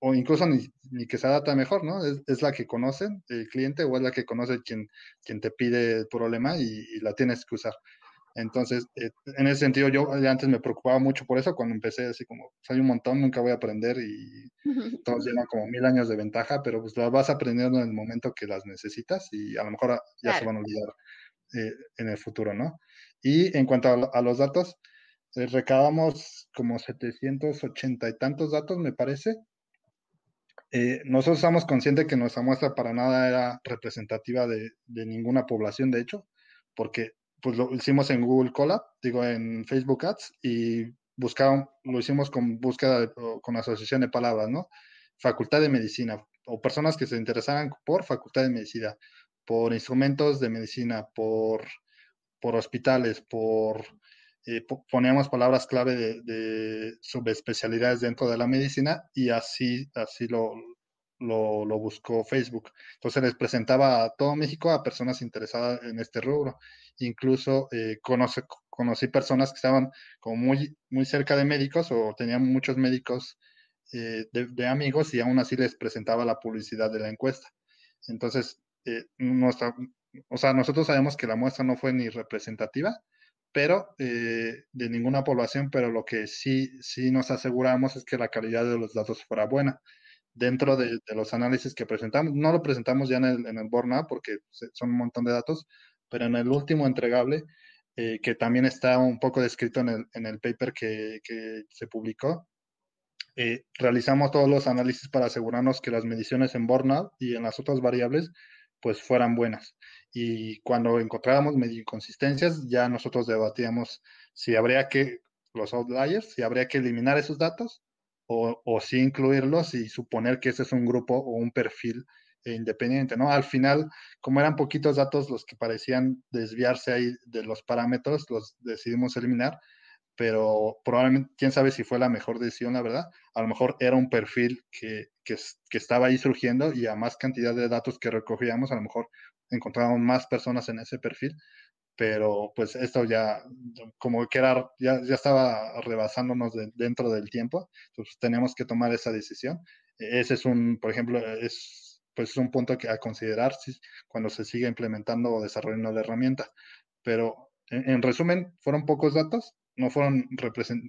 O, incluso ni, ni, que se adapta mejor, ¿no? Es, es, la que conocen el cliente o es la que conoce quien, quien te pide el problema y, la tienes que usar. Entonces, eh, en ese sentido, yo eh, antes me preocupaba mucho por eso cuando empecé, así como, pues, hay un montón, nunca voy a aprender y todos llevan como mil años de ventaja, pero pues las vas aprendiendo en el momento que las necesitas y a lo mejor ya se van a olvidar eh, en el futuro, ¿no? Y en cuanto a los datos, recabamos como 780 y tantos datos, me parece. Eh, nosotros estamos conscientes que nuestra muestra para nada era representativa de, ninguna población, de hecho, porque pues lo hicimos en Google Colab, digo en Facebook Ads, y lo hicimos con búsqueda con asociación de palabras, ¿no? Facultad de Medicina, o personas que se interesaran por Facultad de Medicina, por instrumentos de medicina, por, por hospitales, por eh, poníamos palabras clave de, subespecialidades dentro de la medicina y así, así lo, lo, buscó Facebook. Entonces les presentaba a todo México a personas interesadas en este rubro. Incluso eh, conoce, conocí personas que estaban como muy, muy cerca de médicos o tenían muchos médicos eh, de, amigos y aún así les presentaba la publicidad de la encuesta. Entonces, nuestra, o sea, nosotros sabemos que la muestra no fue ni representativa, pero eh, de ninguna población, pero lo que sí, sí nos aseguramos es que la calidad de los datos fuera buena. Dentro de, los análisis que presentamos, no lo presentamos ya en el, en Borna porque son un montón de datos, pero en el último entregable, eh, que también está un poco descrito en el, en el paper que, que, se publicó, eh, realizamos todos los análisis para asegurarnos que las mediciones en Borna y en las otras variables pues fueran buenas y cuando encontrábamos medio inconsistencias, ya nosotros debatíamos si habría que, los outliers, si habría que eliminar esos datos o, o si incluirlos y suponer que ese es un grupo o un perfil independiente, ¿no? Al final, como eran poquitos datos los que parecían desviarse ahí de los parámetros, los decidimos eliminar, pero probablemente, quién sabe si fue la mejor decisión, la verdad. A lo mejor era un perfil que, que, que estaba ahí surgiendo y a más cantidad de datos que recogíamos, a lo mejor encontraron más personas en ese perfil, pero pues esto ya como que era, ya, ya estaba rebasándonos dentro del tiempo, entonces tenemos que tomar esa decisión. E, ese es un, por ejemplo, es pues un punto a considerar cuando se sigue implementando o desarrollando la herramienta. Pero en resumen, fueron pocos datos, no fueron,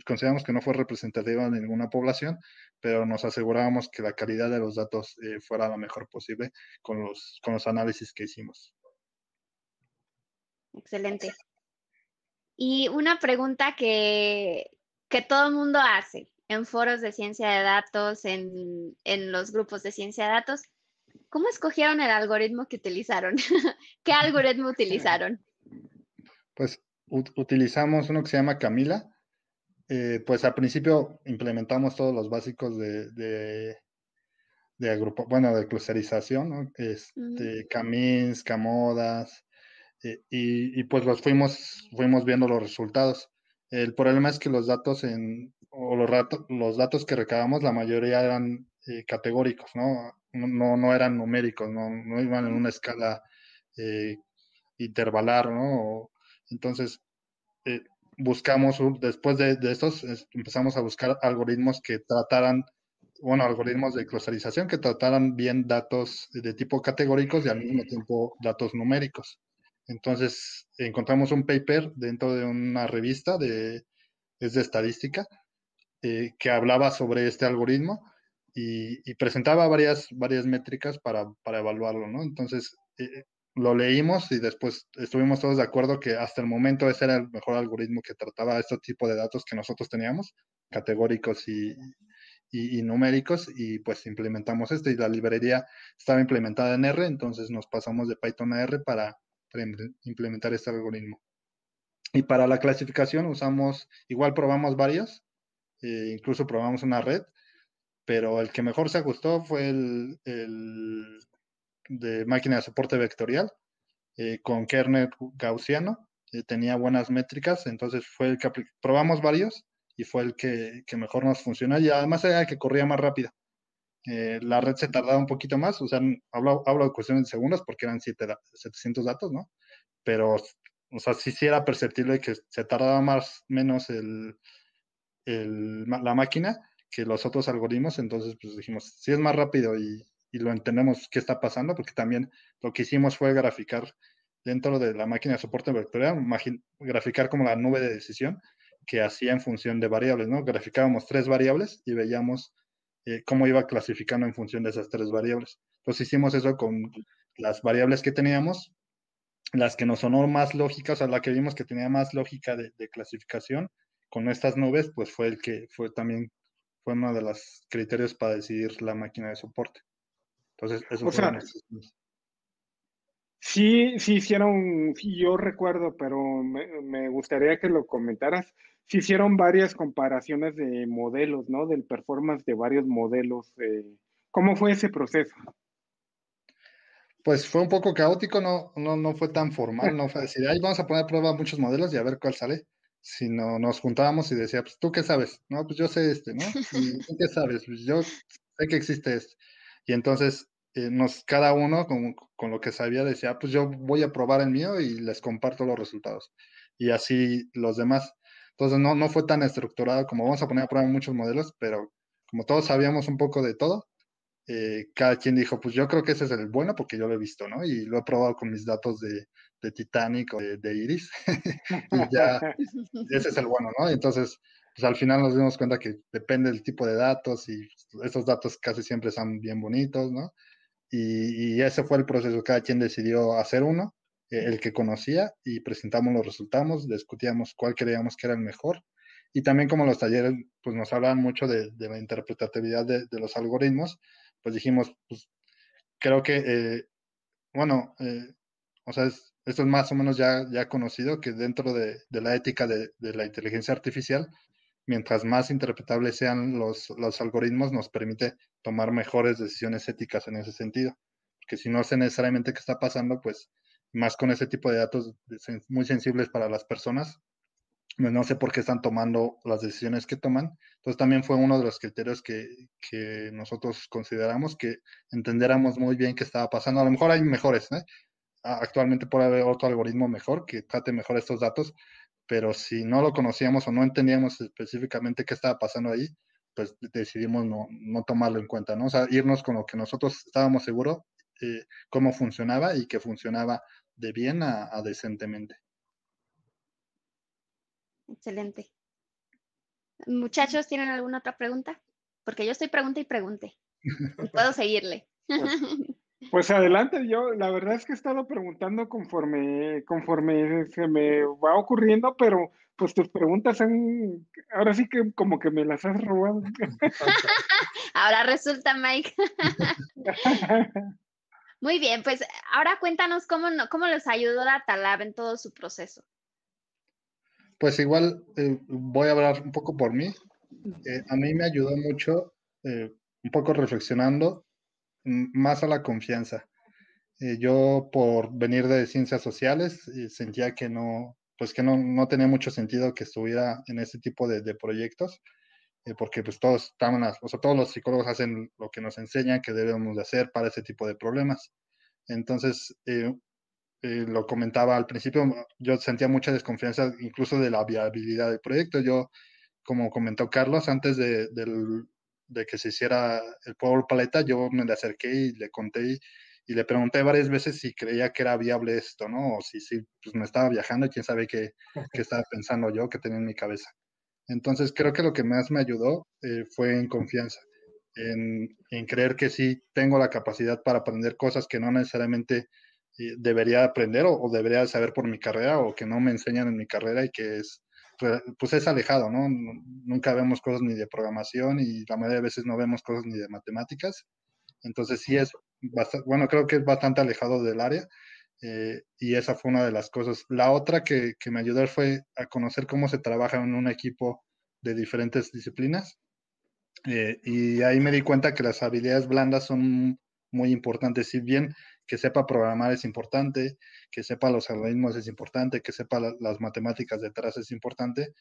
consideramos que no fue representativa de ninguna población, pero nos asegurábamos que la calidad de los datos eh, fuera lo mejor posible con los, con los análisis que hicimos. Excelente. Y una pregunta que, todo el mundo hace en foros de ciencia de datos, en, en los grupos de ciencia de datos, ¿cómo escogieron el algoritmo que utilizaron? ¿Qué algoritmo utilizaron? Pues utilizamos uno que se llama Camila. Eh, pues al principio implementamos todos los básicos de, de, bueno, de clusterización, ¿no? este, Camins, Camodas, eh, y, pues los fuimos, fuimos viendo los resultados. El problema es que los datos en, o los, los datos que recabamos, la mayoría eran eh, categóricos, ¿no? No, eran numéricos, no, iban en una escala intervalar, ¿no? Entonces, eh, buscamos, después de, estos, empezamos a buscar algoritmos que trataran, bueno, algoritmos de clusterización que trataran bien datos de tipo categóricos y al mismo tiempo datos numéricos. Entonces, encontramos un paper dentro de una revista de, es de estadística, eh, que hablaba sobre este algoritmo y, presentaba varias, varias métricas para, evaluarlo, ¿no? Entonces, eh, lo leímos y después estuvimos todos de acuerdo que hasta el momento ese era el mejor algoritmo que trataba este tipo de datos que nosotros teníamos, categóricos y, numéricos, y pues implementamos este. Y la librería estaba implementada en R, entonces nos pasamos de Python a R para, implementar este algoritmo. Y para la clasificación usamos, igual probamos varios, e incluso probamos una red, pero el que mejor se ajustó fue el de máquina de soporte vectorial eh, con kernel gaussiano, eh, tenía buenas métricas, entonces fue el que probamos varios y fue el que, mejor nos funcionó y además era el que corría más rápido. Eh, la red se tardaba un poquito más, o sea, hablo, hablo de cuestiones de segundos porque eran 700 datos, ¿no? Pero, o sea, sí, sí era perceptible que se tardaba más, menos el, la máquina que los otros algoritmos, entonces pues dijimos, si es más rápido y, y lo entendemos qué está pasando, porque también lo que hicimos fue graficar dentro de la máquina de soporte vectorial, graficar como la nube de decisión que hacía en función de variables, ¿no? Graficábamos tres variables y veíamos eh, cómo iba clasificando en función de esas tres variables. Entonces hicimos eso con las variables que teníamos, las que nos sonó más lógicas, o sea, la que vimos que tenía más lógica de, de clasificación con estas nubes, pues fue el que fue también fue uno de los criterios para decidir la máquina de soporte. Entonces, eso o sea, sí, sí hicieron, sí, yo recuerdo, pero me, gustaría que lo comentaras. Sí hicieron varias comparaciones de modelos, ¿no? Del performance de varios modelos. Eh, ¿Cómo fue ese proceso? Pues fue un poco caótico, no, no, fue tan formal, no fue decir, ahí vamos a poner a prueba muchos modelos y a ver cuál sale sino nos juntábamos y decía, pues tú qué sabes, no, pues yo sé este, ¿no? qué sabes? Pues, yo sé que existe este. Y entonces eh, nos, cada uno con, con, lo que sabía decía, ah, pues yo voy a probar el mío y les comparto los resultados. Y así los demás. Entonces no, no fue tan estructurado como vamos a poner a prueba muchos modelos, pero como todos sabíamos un poco de todo, eh, cada quien dijo, pues yo creo que ese es el bueno porque yo lo he visto, ¿no? Y lo he probado con mis datos de, de Titanic o de, de Iris. y ya, ese es el bueno, ¿no? Entonces, pues al final nos dimos cuenta que depende del tipo de datos y pues, esos datos casi siempre son bien bonitos, ¿no? Y, ese fue el proceso, cada quien decidió hacer uno, eh, el que conocía, y presentamos los resultados, discutíamos cuál creíamos que era el mejor. Y también como los talleres pues nos hablaban mucho de, la interpretatividad de, los algoritmos, pues dijimos, pues creo que, eh, bueno, eh, o sea, esto es más o menos ya, ya conocido, que dentro de, la ética de, la inteligencia artificial, mientras más interpretables sean los, algoritmos, nos permite tomar mejores decisiones éticas en ese sentido. Que si no sé necesariamente qué está pasando, pues más con ese tipo de datos muy sensibles para las personas, pues, no sé por qué están tomando las decisiones que toman. Entonces también fue uno de los criterios que, nosotros consideramos que entendiéramos muy bien qué estaba pasando. A lo mejor hay mejores, ¿eh? Actualmente puede haber otro algoritmo mejor que trate mejor estos datos, pero si no lo conocíamos o no entendíamos específicamente qué estaba pasando ahí, pues decidimos no, tomarlo en cuenta, ¿no? O sea, irnos con lo que nosotros estábamos seguros, eh, cómo funcionaba y que funcionaba de bien a, decentemente. Excelente. Muchachos, ¿tienen alguna otra pregunta? Porque yo estoy pregunta y pregunte. puedo seguirle. Pues adelante, yo la verdad es que he estado preguntando conforme, conforme se me va ocurriendo, pero pues tus preguntas han, ahora sí que como que me las has robado. ahora resulta, Mike. Muy bien, pues ahora cuéntanos cómo, cómo les ayudó la Talab en todo su proceso. Pues igual eh, voy a hablar un poco por mí. Eh, a mí me ayudó mucho, eh, un poco reflexionando, más a la confianza. Eh, yo por venir de ciencias sociales eh, sentía que no, pues que no, no, tenía mucho sentido que estuviera en ese tipo de, proyectos, eh, porque pues todos o todos los psicólogos hacen lo que nos enseñan que debemos de hacer para ese tipo de problemas. Entonces, lo comentaba al principio, yo sentía mucha desconfianza incluso de la viabilidad del proyecto. Yo, como comentó Carlos, antes del de que se hiciera el pueblo paleta, yo me le acerqué y le conté y, le pregunté varias veces si creía que era viable esto, ¿no? O si, si pues me estaba viajando y quién sabe qué, qué estaba pensando yo, qué tenía en mi cabeza. Entonces creo que lo que más me ayudó eh, fue en confianza, en, en, creer que sí tengo la capacidad para aprender cosas que no necesariamente eh, debería aprender o, o, debería saber por mi carrera o que no me enseñan en mi carrera y que es pues, pues, es alejado, ¿no? Nunca vemos cosas ni de programación y la mayoría de veces no vemos cosas ni de matemáticas. Entonces sí es bastante, bueno, creo que es bastante alejado del área eh, y esa fue una de las cosas. La otra que, que me ayudó fue a conocer cómo se trabaja en un equipo de diferentes disciplinas. Eh, y ahí me di cuenta que las habilidades blandas son muy importantes. Si bien que sepa programar es importante, que sepa los algoritmos es importante, que sepa las matemáticas detrás es importante.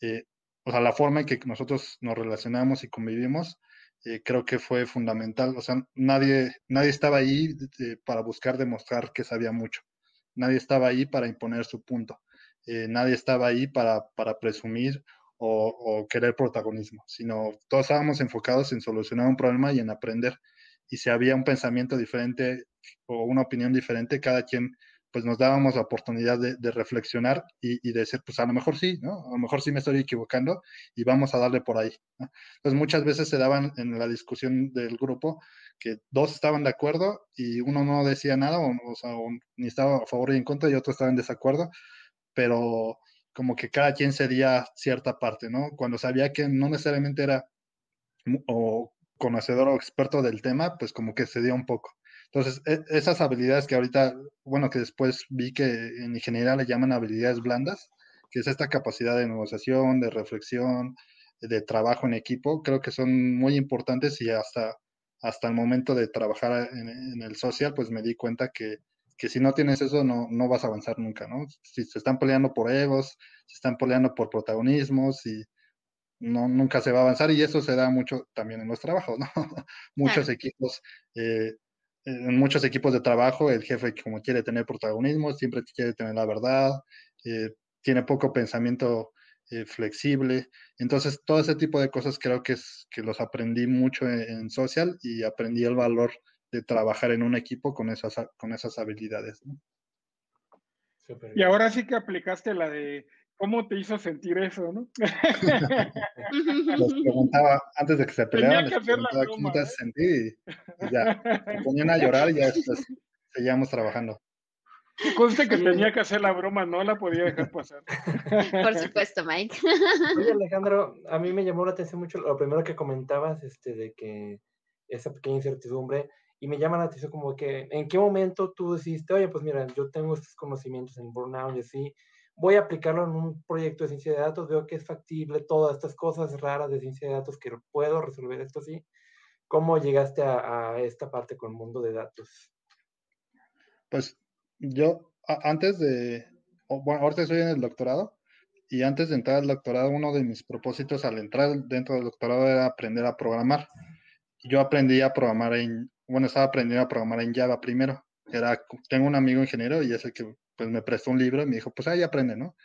Eh, o sea, la forma en que nosotros nos relacionamos y convivimos, eh, creo que fue fundamental. O sea, nadie, nadie estaba ahí eh, para buscar demostrar que sabía mucho. Nadie estaba ahí para imponer su punto. nadie estaba ahí para, presumir o, o querer protagonismo, sino todos estábamos enfocados en solucionar un problema y en aprender y si había un pensamiento diferente o una opinión diferente, cada quien pues nos dábamos la oportunidad de, reflexionar y, de decir, pues a lo mejor sí, ¿no? A lo mejor sí me estoy equivocando y vamos a darle por ahí. Entonces muchas veces se daban en la discusión del grupo que dos estaban de acuerdo y uno no decía nada, o, ni estaba a favor ni en contra y otro estaba en desacuerdo, pero como que cada quien cedía cierta parte, ¿no? Cuando sabía que no necesariamente era o conocedor o experto del tema, pues como que cedía un poco. Entonces, e, esas habilidades que ahorita, bueno, que después vi que en general le llaman habilidades blandas, que es esta capacidad de negociación, de reflexión, de trabajo en equipo, creo que son muy importantes y hasta, hasta el momento de trabajar en, el social, pues me di cuenta que, si no tienes eso no, no vas a avanzar nunca, ¿no? Si se están peleando por egos, se están peleando por protagonismos y no, nunca se va a avanzar y eso se da mucho también en los trabajos, ¿no? Muchos equipos eh, en muchos equipos de trabajo el jefe como quiere tener protagonismo, siempre quiere tener la verdad, eh, tiene poco pensamiento eh, flexible. Entonces, todo ese tipo de cosas creo que, que los aprendí mucho en, social y aprendí el valor de trabajar en un equipo con esas, con esas habilidades. Y ahora sí que aplicaste la de ¿Cómo te hizo sentir eso, no? les preguntaba, antes de que se pelearan, les preguntaba cómo te ¿eh? sentir y, ya. Me ponían a llorar y ya después seguíamos trabajando. Conste que tenía que hacer la broma, no la podía dejar pasar. Por supuesto, Mike. Oye, Alejandro, a mí me llamó la atención mucho lo primero que comentabas, este, de que esa pequeña incertidumbre, y me llama la atención como que, ¿en qué momento tú dijiste, oye, pues mira, yo tengo estos conocimientos en burnout y así, voy a aplicarlo en un proyecto de ciencia de datos, veo que es factible todas estas cosas raras de ciencia de datos que puedo resolver esto así. ¿Cómo llegaste a, esta parte con el mundo de datos? Pues yo antes de, bueno, ahorita estoy en el doctorado y antes de entrar al doctorado, uno de mis propósitos al entrar dentro del doctorado era aprender a programar. Yo aprendí a programar en, bueno, estaba aprendiendo a programar en Java primero. Era, tengo un amigo ingeniero y es el que pues me prestó un libro y me dijo, pues ahí aprende, ¿no?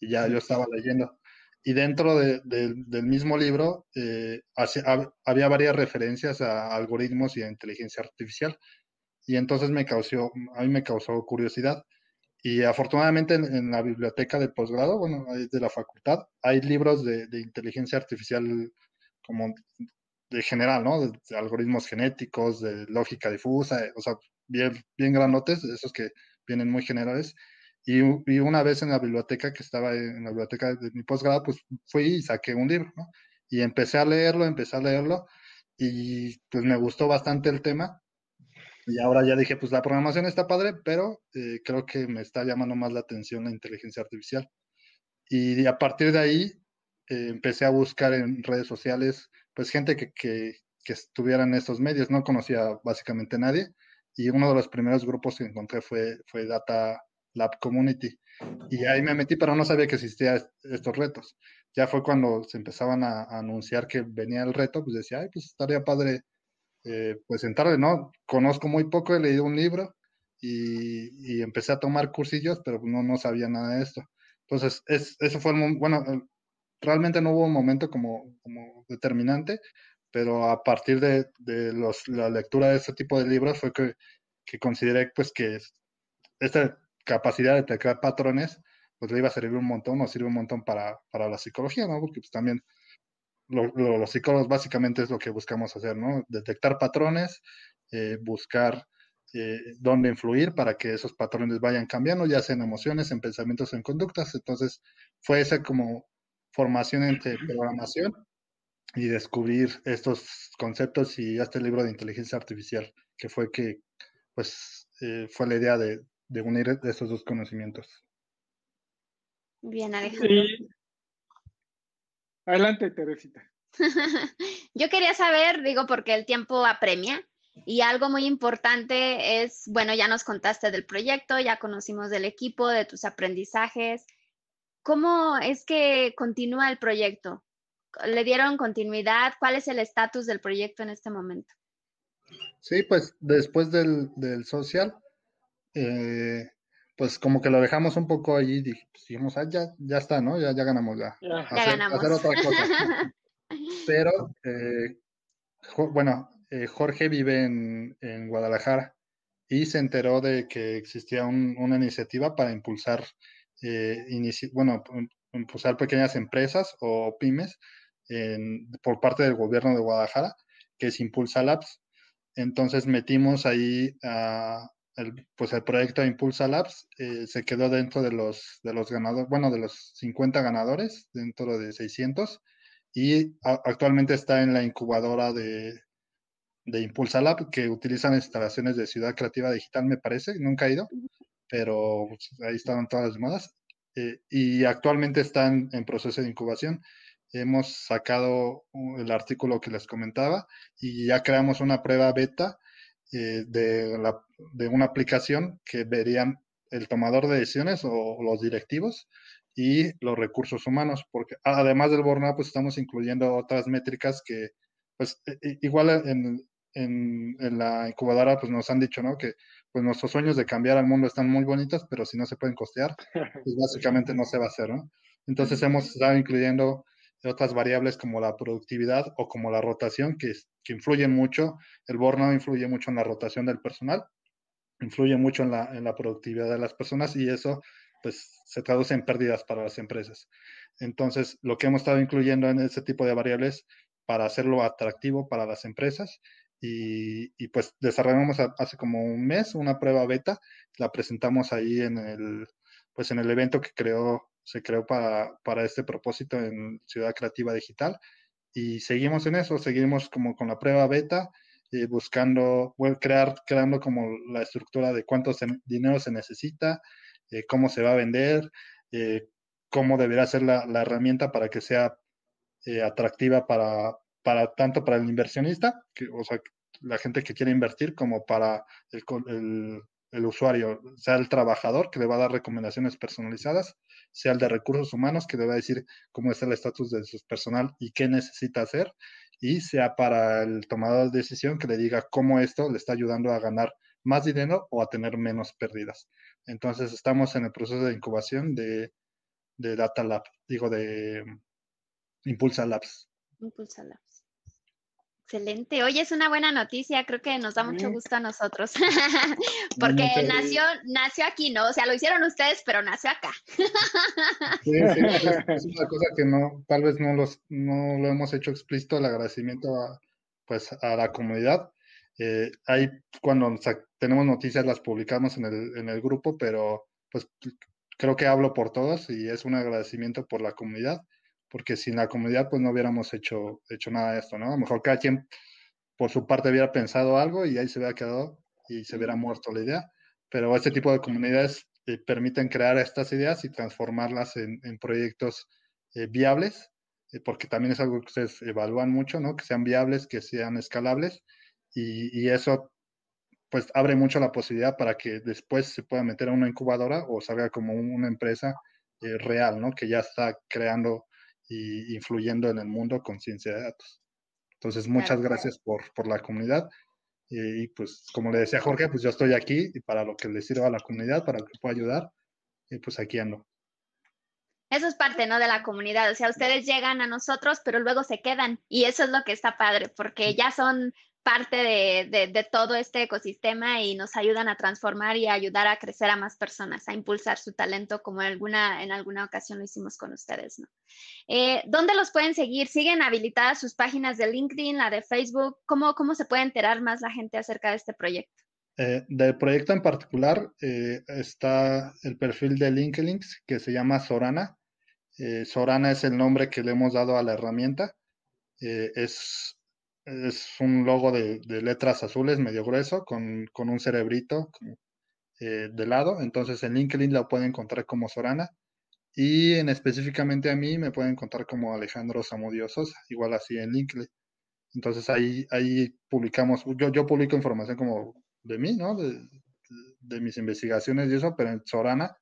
Y ya yo estaba leyendo. Y dentro de, del mismo libro eh, había varias referencias a algoritmos y a inteligencia artificial. Y entonces me causó, a mí me causó curiosidad. Y afortunadamente en, la biblioteca de posgrado, bueno, de la facultad, hay libros de, de inteligencia artificial como de general, ¿no? De, algoritmos genéticos, de lógica difusa, o sea, bien, bien granotes, esos que, vienen muy generales. Y, una vez en la biblioteca que estaba en la biblioteca de mi posgrado, pues fui y saqué un libro, Y empecé a leerlo, empecé a leerlo, y pues me gustó bastante el tema. Y ahora ya dije, pues la programación está padre, pero eh, creo que me está llamando más la atención la inteligencia artificial. Y a partir de ahí eh, empecé a buscar en redes sociales, pues gente que, estuviera en estos medios, no conocía básicamente nadie y uno de los primeros grupos que encontré fue, fue Data Lab Community. Y ahí me metí, pero no sabía que existían estos retos. Ya fue cuando se empezaban a, anunciar que venía el reto, pues decía, ay, pues estaría padre eh, pues ¿no? Conozco muy poco, he leído un libro y, y empecé a tomar cursillos, pero no, no sabía nada de esto. Entonces, eso fue, bueno, realmente no hubo un momento como, como determinante, pero a partir de, los, la lectura de este tipo de libros fue que, consideré pues que esta capacidad de detectar patrones pues le iba a servir un montón, nos sirve un montón para, la psicología, ¿no? Porque pues, también los psicólogos básicamente es lo que buscamos hacer, ¿no? Detectar patrones, eh, buscar eh, dónde influir para que esos patrones vayan cambiando, ya sea en emociones, en pensamientos, en conductas. Entonces, fue esa como formación entre programación y descubrir estos conceptos y este libro de inteligencia artificial, que fue que, pues, eh, fue la idea de, unir estos dos conocimientos. Bien, Alejandro. Adelante, Teresita. Yo quería saber, digo, porque el tiempo apremia, y algo muy importante es, bueno, ya nos contaste del proyecto, ya conocimos del equipo, de tus aprendizajes. ¿Cómo es que continúa el proyecto? le dieron continuidad? ¿Cuál es el estatus del proyecto en este momento? Sí, pues después del, social, eh, pues como que lo dejamos un poco allí, pues, dijimos, ah, ya, ya está, ¿no? Ya, ya ganamos, ya. ganamos. Pero, bueno, Jorge vive en, Guadalajara y se enteró de que existía una iniciativa para impulsar, eh, bueno, impulsar pequeñas empresas o pymes por parte del gobierno de Guadalajara, que es Impulsa Labs. Entonces metimos ahí el, pues el proyecto de Impulsa Labs, eh, se quedó dentro de los, de los ganadores, bueno, de los 50 ganadores, dentro de 600, y actualmente está en la incubadora de, de Impulsa Lab, que utilizan instalaciones de Ciudad Creativa Digital, me parece, nunca he ido, pero pues, ahí estaban todas las modas. Eh, y actualmente están en proceso de incubación hemos sacado el artículo que les comentaba y ya creamos una prueba beta eh, de, la, de, una aplicación que verían el tomador de decisiones o los directivos y los recursos humanos, porque además del burnout, pues estamos incluyendo otras métricas que, pues e, e, igual en, en, en la incubadora, pues nos han dicho, ¿no? Que pues nuestros sueños de cambiar al mundo están muy bonitos, pero si no se pueden costear, pues básicamente no se va a hacer, ¿no? Entonces hemos estado incluyendo otras variables como la productividad o como la rotación, que, que influyen mucho. El burnout influye mucho en la rotación del personal, influye mucho en la, en la productividad de las personas y eso pues se traduce en pérdidas para las empresas. Entonces, lo que hemos estado incluyendo en ese tipo de variables para hacerlo atractivo para las empresas y, y pues desarrollamos hace como un mes una prueba beta, la presentamos ahí en el, pues en el evento que creó se creó para, este propósito en Ciudad Creativa Digital y seguimos en eso, seguimos como con la prueba beta, eh, buscando, crear, creando como la estructura de cuánto dinero se necesita, eh, cómo se va a vender, eh, cómo deberá ser la, herramienta para que sea atractiva para, para tanto para el inversionista, que, o sea, la gente que quiere invertir, como para el el usuario, sea el trabajador que le va a dar recomendaciones personalizadas, sea el de recursos humanos que le va a decir cómo está el estatus de su personal y qué necesita hacer, y sea para el tomador de decisión que le diga cómo esto le está ayudando a ganar más dinero o a tener menos pérdidas. Entonces estamos en el proceso de incubación de, Data Lab, digo de Impulsa Labs. Impulsa Labs. Excelente. Oye, es una buena noticia. Creo que nos da mucho gusto a nosotros. Porque nació, nació aquí, ¿no? O sea, lo hicieron ustedes, pero nació acá. sí, es una cosa que no, tal vez no, los, no lo hemos hecho explícito, el agradecimiento a, pues, a la comunidad. Eh, ahí cuando tenemos noticias las publicamos en el, en el grupo, pero pues creo que hablo por todos y es un agradecimiento por la comunidad porque sin la comunidad pues no hubiéramos hecho, hecho nada de esto, ¿no? A lo mejor cada quien por su parte hubiera pensado algo y ahí se hubiera quedado y se hubiera muerto la idea, pero este tipo de comunidades eh, permiten crear estas ideas y transformarlas en, proyectos eh, viables, eh, porque también es algo que ustedes evalúan mucho, ¿no? Que sean viables, que sean escalables y, eso pues abre mucho la posibilidad para que después se pueda meter a una incubadora o salga como una empresa real, ¿no? Que ya está creando y influyendo en el mundo con ciencia de datos. Entonces, muchas gracias por, la comunidad. Eh, y, pues, como le decía Jorge, pues yo estoy aquí y para lo que le sirva a la comunidad, para lo que pueda ayudar, y eh, pues aquí ando. Eso es parte, ¿no? De la comunidad. O sea, ustedes llegan a nosotros, pero luego se quedan. Y eso es lo que está padre, porque ya son parte de, todo este ecosistema y nos ayudan a transformar y a ayudar a crecer a más personas, a impulsar su talento como en alguna, en alguna ocasión lo hicimos con ustedes. ¿no? Eh, ¿Dónde los pueden seguir? ¿Siguen habilitadas sus páginas de LinkedIn, la de Facebook? ¿Cómo, cómo se puede enterar más la gente acerca de este proyecto? Eh, del proyecto en particular eh, está el perfil de LinkedIn que se llama Sorana. Sorana es el nombre que le hemos dado a la herramienta. es es un logo de, letras azules medio grueso con, un cerebrito eh, de lado. Entonces en LinkedIn la pueden encontrar como Sorana. Y en específicamente a mí me pueden encontrar como Alejandro Samudio Sosa, igual así en LinkedIn. Entonces ahí, ahí publicamos, yo, yo publico información como de mí, ¿no? De, mis investigaciones y eso, pero en Sorana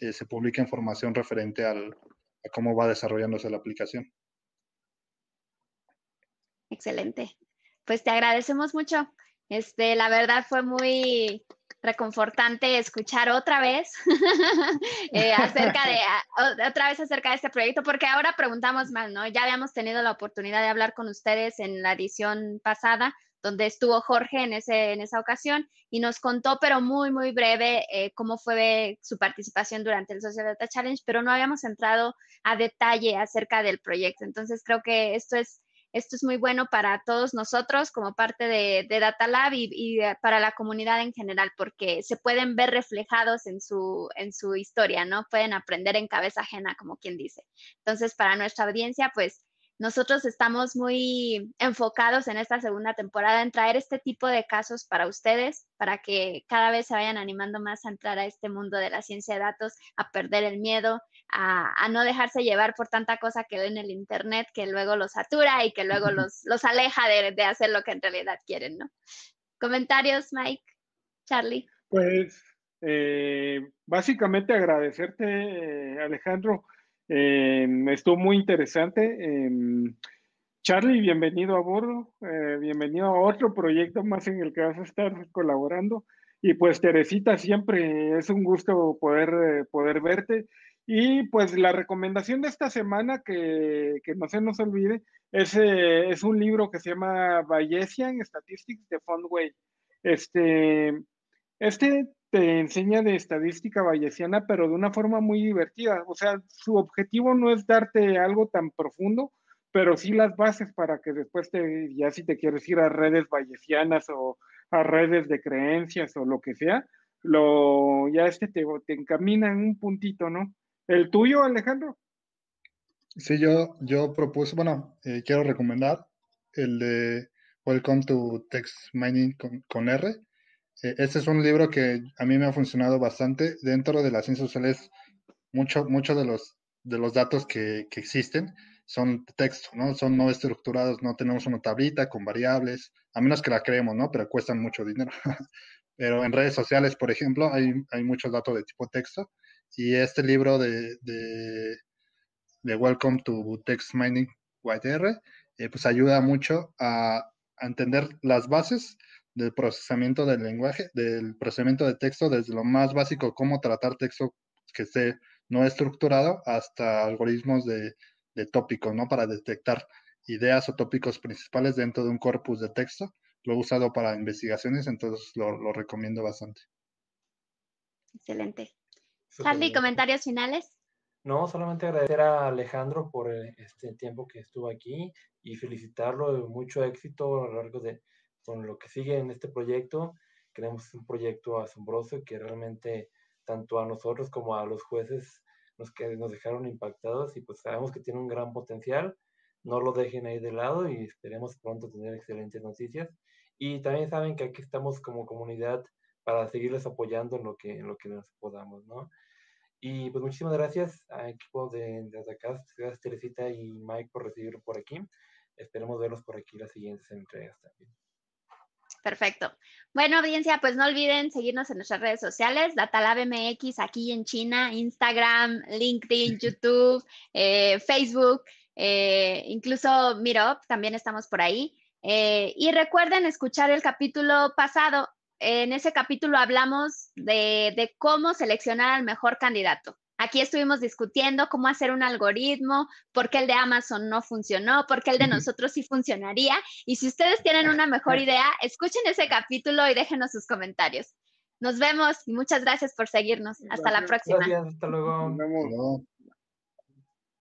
eh, se publica información referente al, a cómo va desarrollándose la aplicación. Excelente. Pues te agradecemos mucho. Este, la verdad fue muy reconfortante escuchar otra vez eh, acerca de otra vez acerca de este proyecto, porque ahora preguntamos más, ¿no? Ya habíamos tenido la oportunidad de hablar con ustedes en la edición pasada, donde estuvo Jorge en, ese, en esa ocasión y nos contó, pero muy, muy breve, eh, cómo fue su participación durante el Social Data Challenge, pero no habíamos entrado a detalle acerca del proyecto. Entonces, creo que esto es esto es muy bueno para todos nosotros como parte de, Data Lab y, y, eh, para la comunidad en general, porque se pueden ver reflejados en su, en su historia, ¿no? Pueden aprender en cabeza ajena, como quien dice. Entonces, para nuestra audiencia, pues nosotros estamos muy enfocados en esta segunda temporada en traer este tipo de casos para ustedes, para que cada vez se vayan animando más a entrar a este mundo de la ciencia de datos, a perder el miedo, a, no dejarse llevar por tanta cosa que ve en el Internet que luego los satura y que luego los, aleja de, de hacer lo que en realidad quieren, ¿no? ¿Comentarios, Mike? Charlie. Pues eh, básicamente agradecerte, eh, Alejandro, Em, estuvo muy interesante. Eh, Charlie, bienvenido a bordo, eh, bienvenido a otro proyecto más en el que vas a estar colaborando. Y pues Teresita, siempre es un gusto poder, eh, poder verte. Y pues la recomendación de esta semana, que, que no se nos olvide, es, eh, es un libro que se llama Bayesian Statistics de Fundway. Este, este te enseña de estadística bayesiana, pero de una forma muy divertida. O sea, su objetivo no es darte algo tan profundo, pero sí las bases para que después te, ya si te quieres ir a redes bayesianas o a redes de creencias o lo que sea, lo ya este te, te encamina en un puntito, ¿no? ¿El tuyo, Alejandro? Sí, yo, yo propuse, bueno, eh, quiero recomendar el de Welcome to Text Mining con R eh, este es un libro que a mí me ha funcionado bastante. Dentro de las ciencias sociales, muchos mucho de, los, de los datos que, existen son texto, ¿no? Son no estructurados, no tenemos una tablita con variables, a menos que la creemos, ¿no? Pero cuestan mucho dinero. Pero en redes sociales, por ejemplo, hay, muchos datos de tipo texto. Y este libro de, Welcome to Text Mining YTR, eh, pues ayuda mucho a, a entender las bases del procesamiento del lenguaje, del procesamiento de texto, desde lo más básico, cómo tratar texto que esté no estructurado, hasta algoritmos de, de tópico, ¿no? Para detectar ideas o tópicos principales dentro de un corpus de texto. Lo he usado para investigaciones, entonces lo, recomiendo bastante. Excelente. Charlie, comentarios finales. No, solamente agradecer a Alejandro por eh, este tiempo que estuvo aquí y felicitarlo de mucho éxito a lo largo de, con lo que sigue en este proyecto. Creemos un proyecto asombroso que realmente tanto a nosotros como a los jueces nos, que nos dejaron impactados y pues sabemos que tiene un gran potencial. No lo dejen ahí de lado y esperemos pronto tener excelentes noticias. Y también saben que aquí estamos como comunidad para seguirles apoyando en lo que, en lo que nos podamos, ¿no? Y pues muchísimas gracias a equipo de, de Atacast, gracias Teresita y Mike por recibirlo por aquí. Esperemos verlos por aquí las siguientes entregas también. Perfecto. Bueno, audiencia, pues no olviden seguirnos en nuestras redes sociales, Datalab MX aquí en China, Instagram, LinkedIn, YouTube, eh, Facebook, eh, incluso Meetup, también estamos por ahí. Eh, y recuerden escuchar el capítulo pasado. En ese capítulo hablamos de cómo seleccionar al mejor candidato. Aquí estuvimos discutiendo cómo hacer un algoritmo, por qué el de Amazon no funcionó, por qué el de nosotros sí funcionaría. Y si ustedes tienen una mejor idea, escuchen ese capítulo y déjenos sus comentarios. Nos vemos y muchas gracias por seguirnos. Hasta la próxima. Gracias, hasta luego.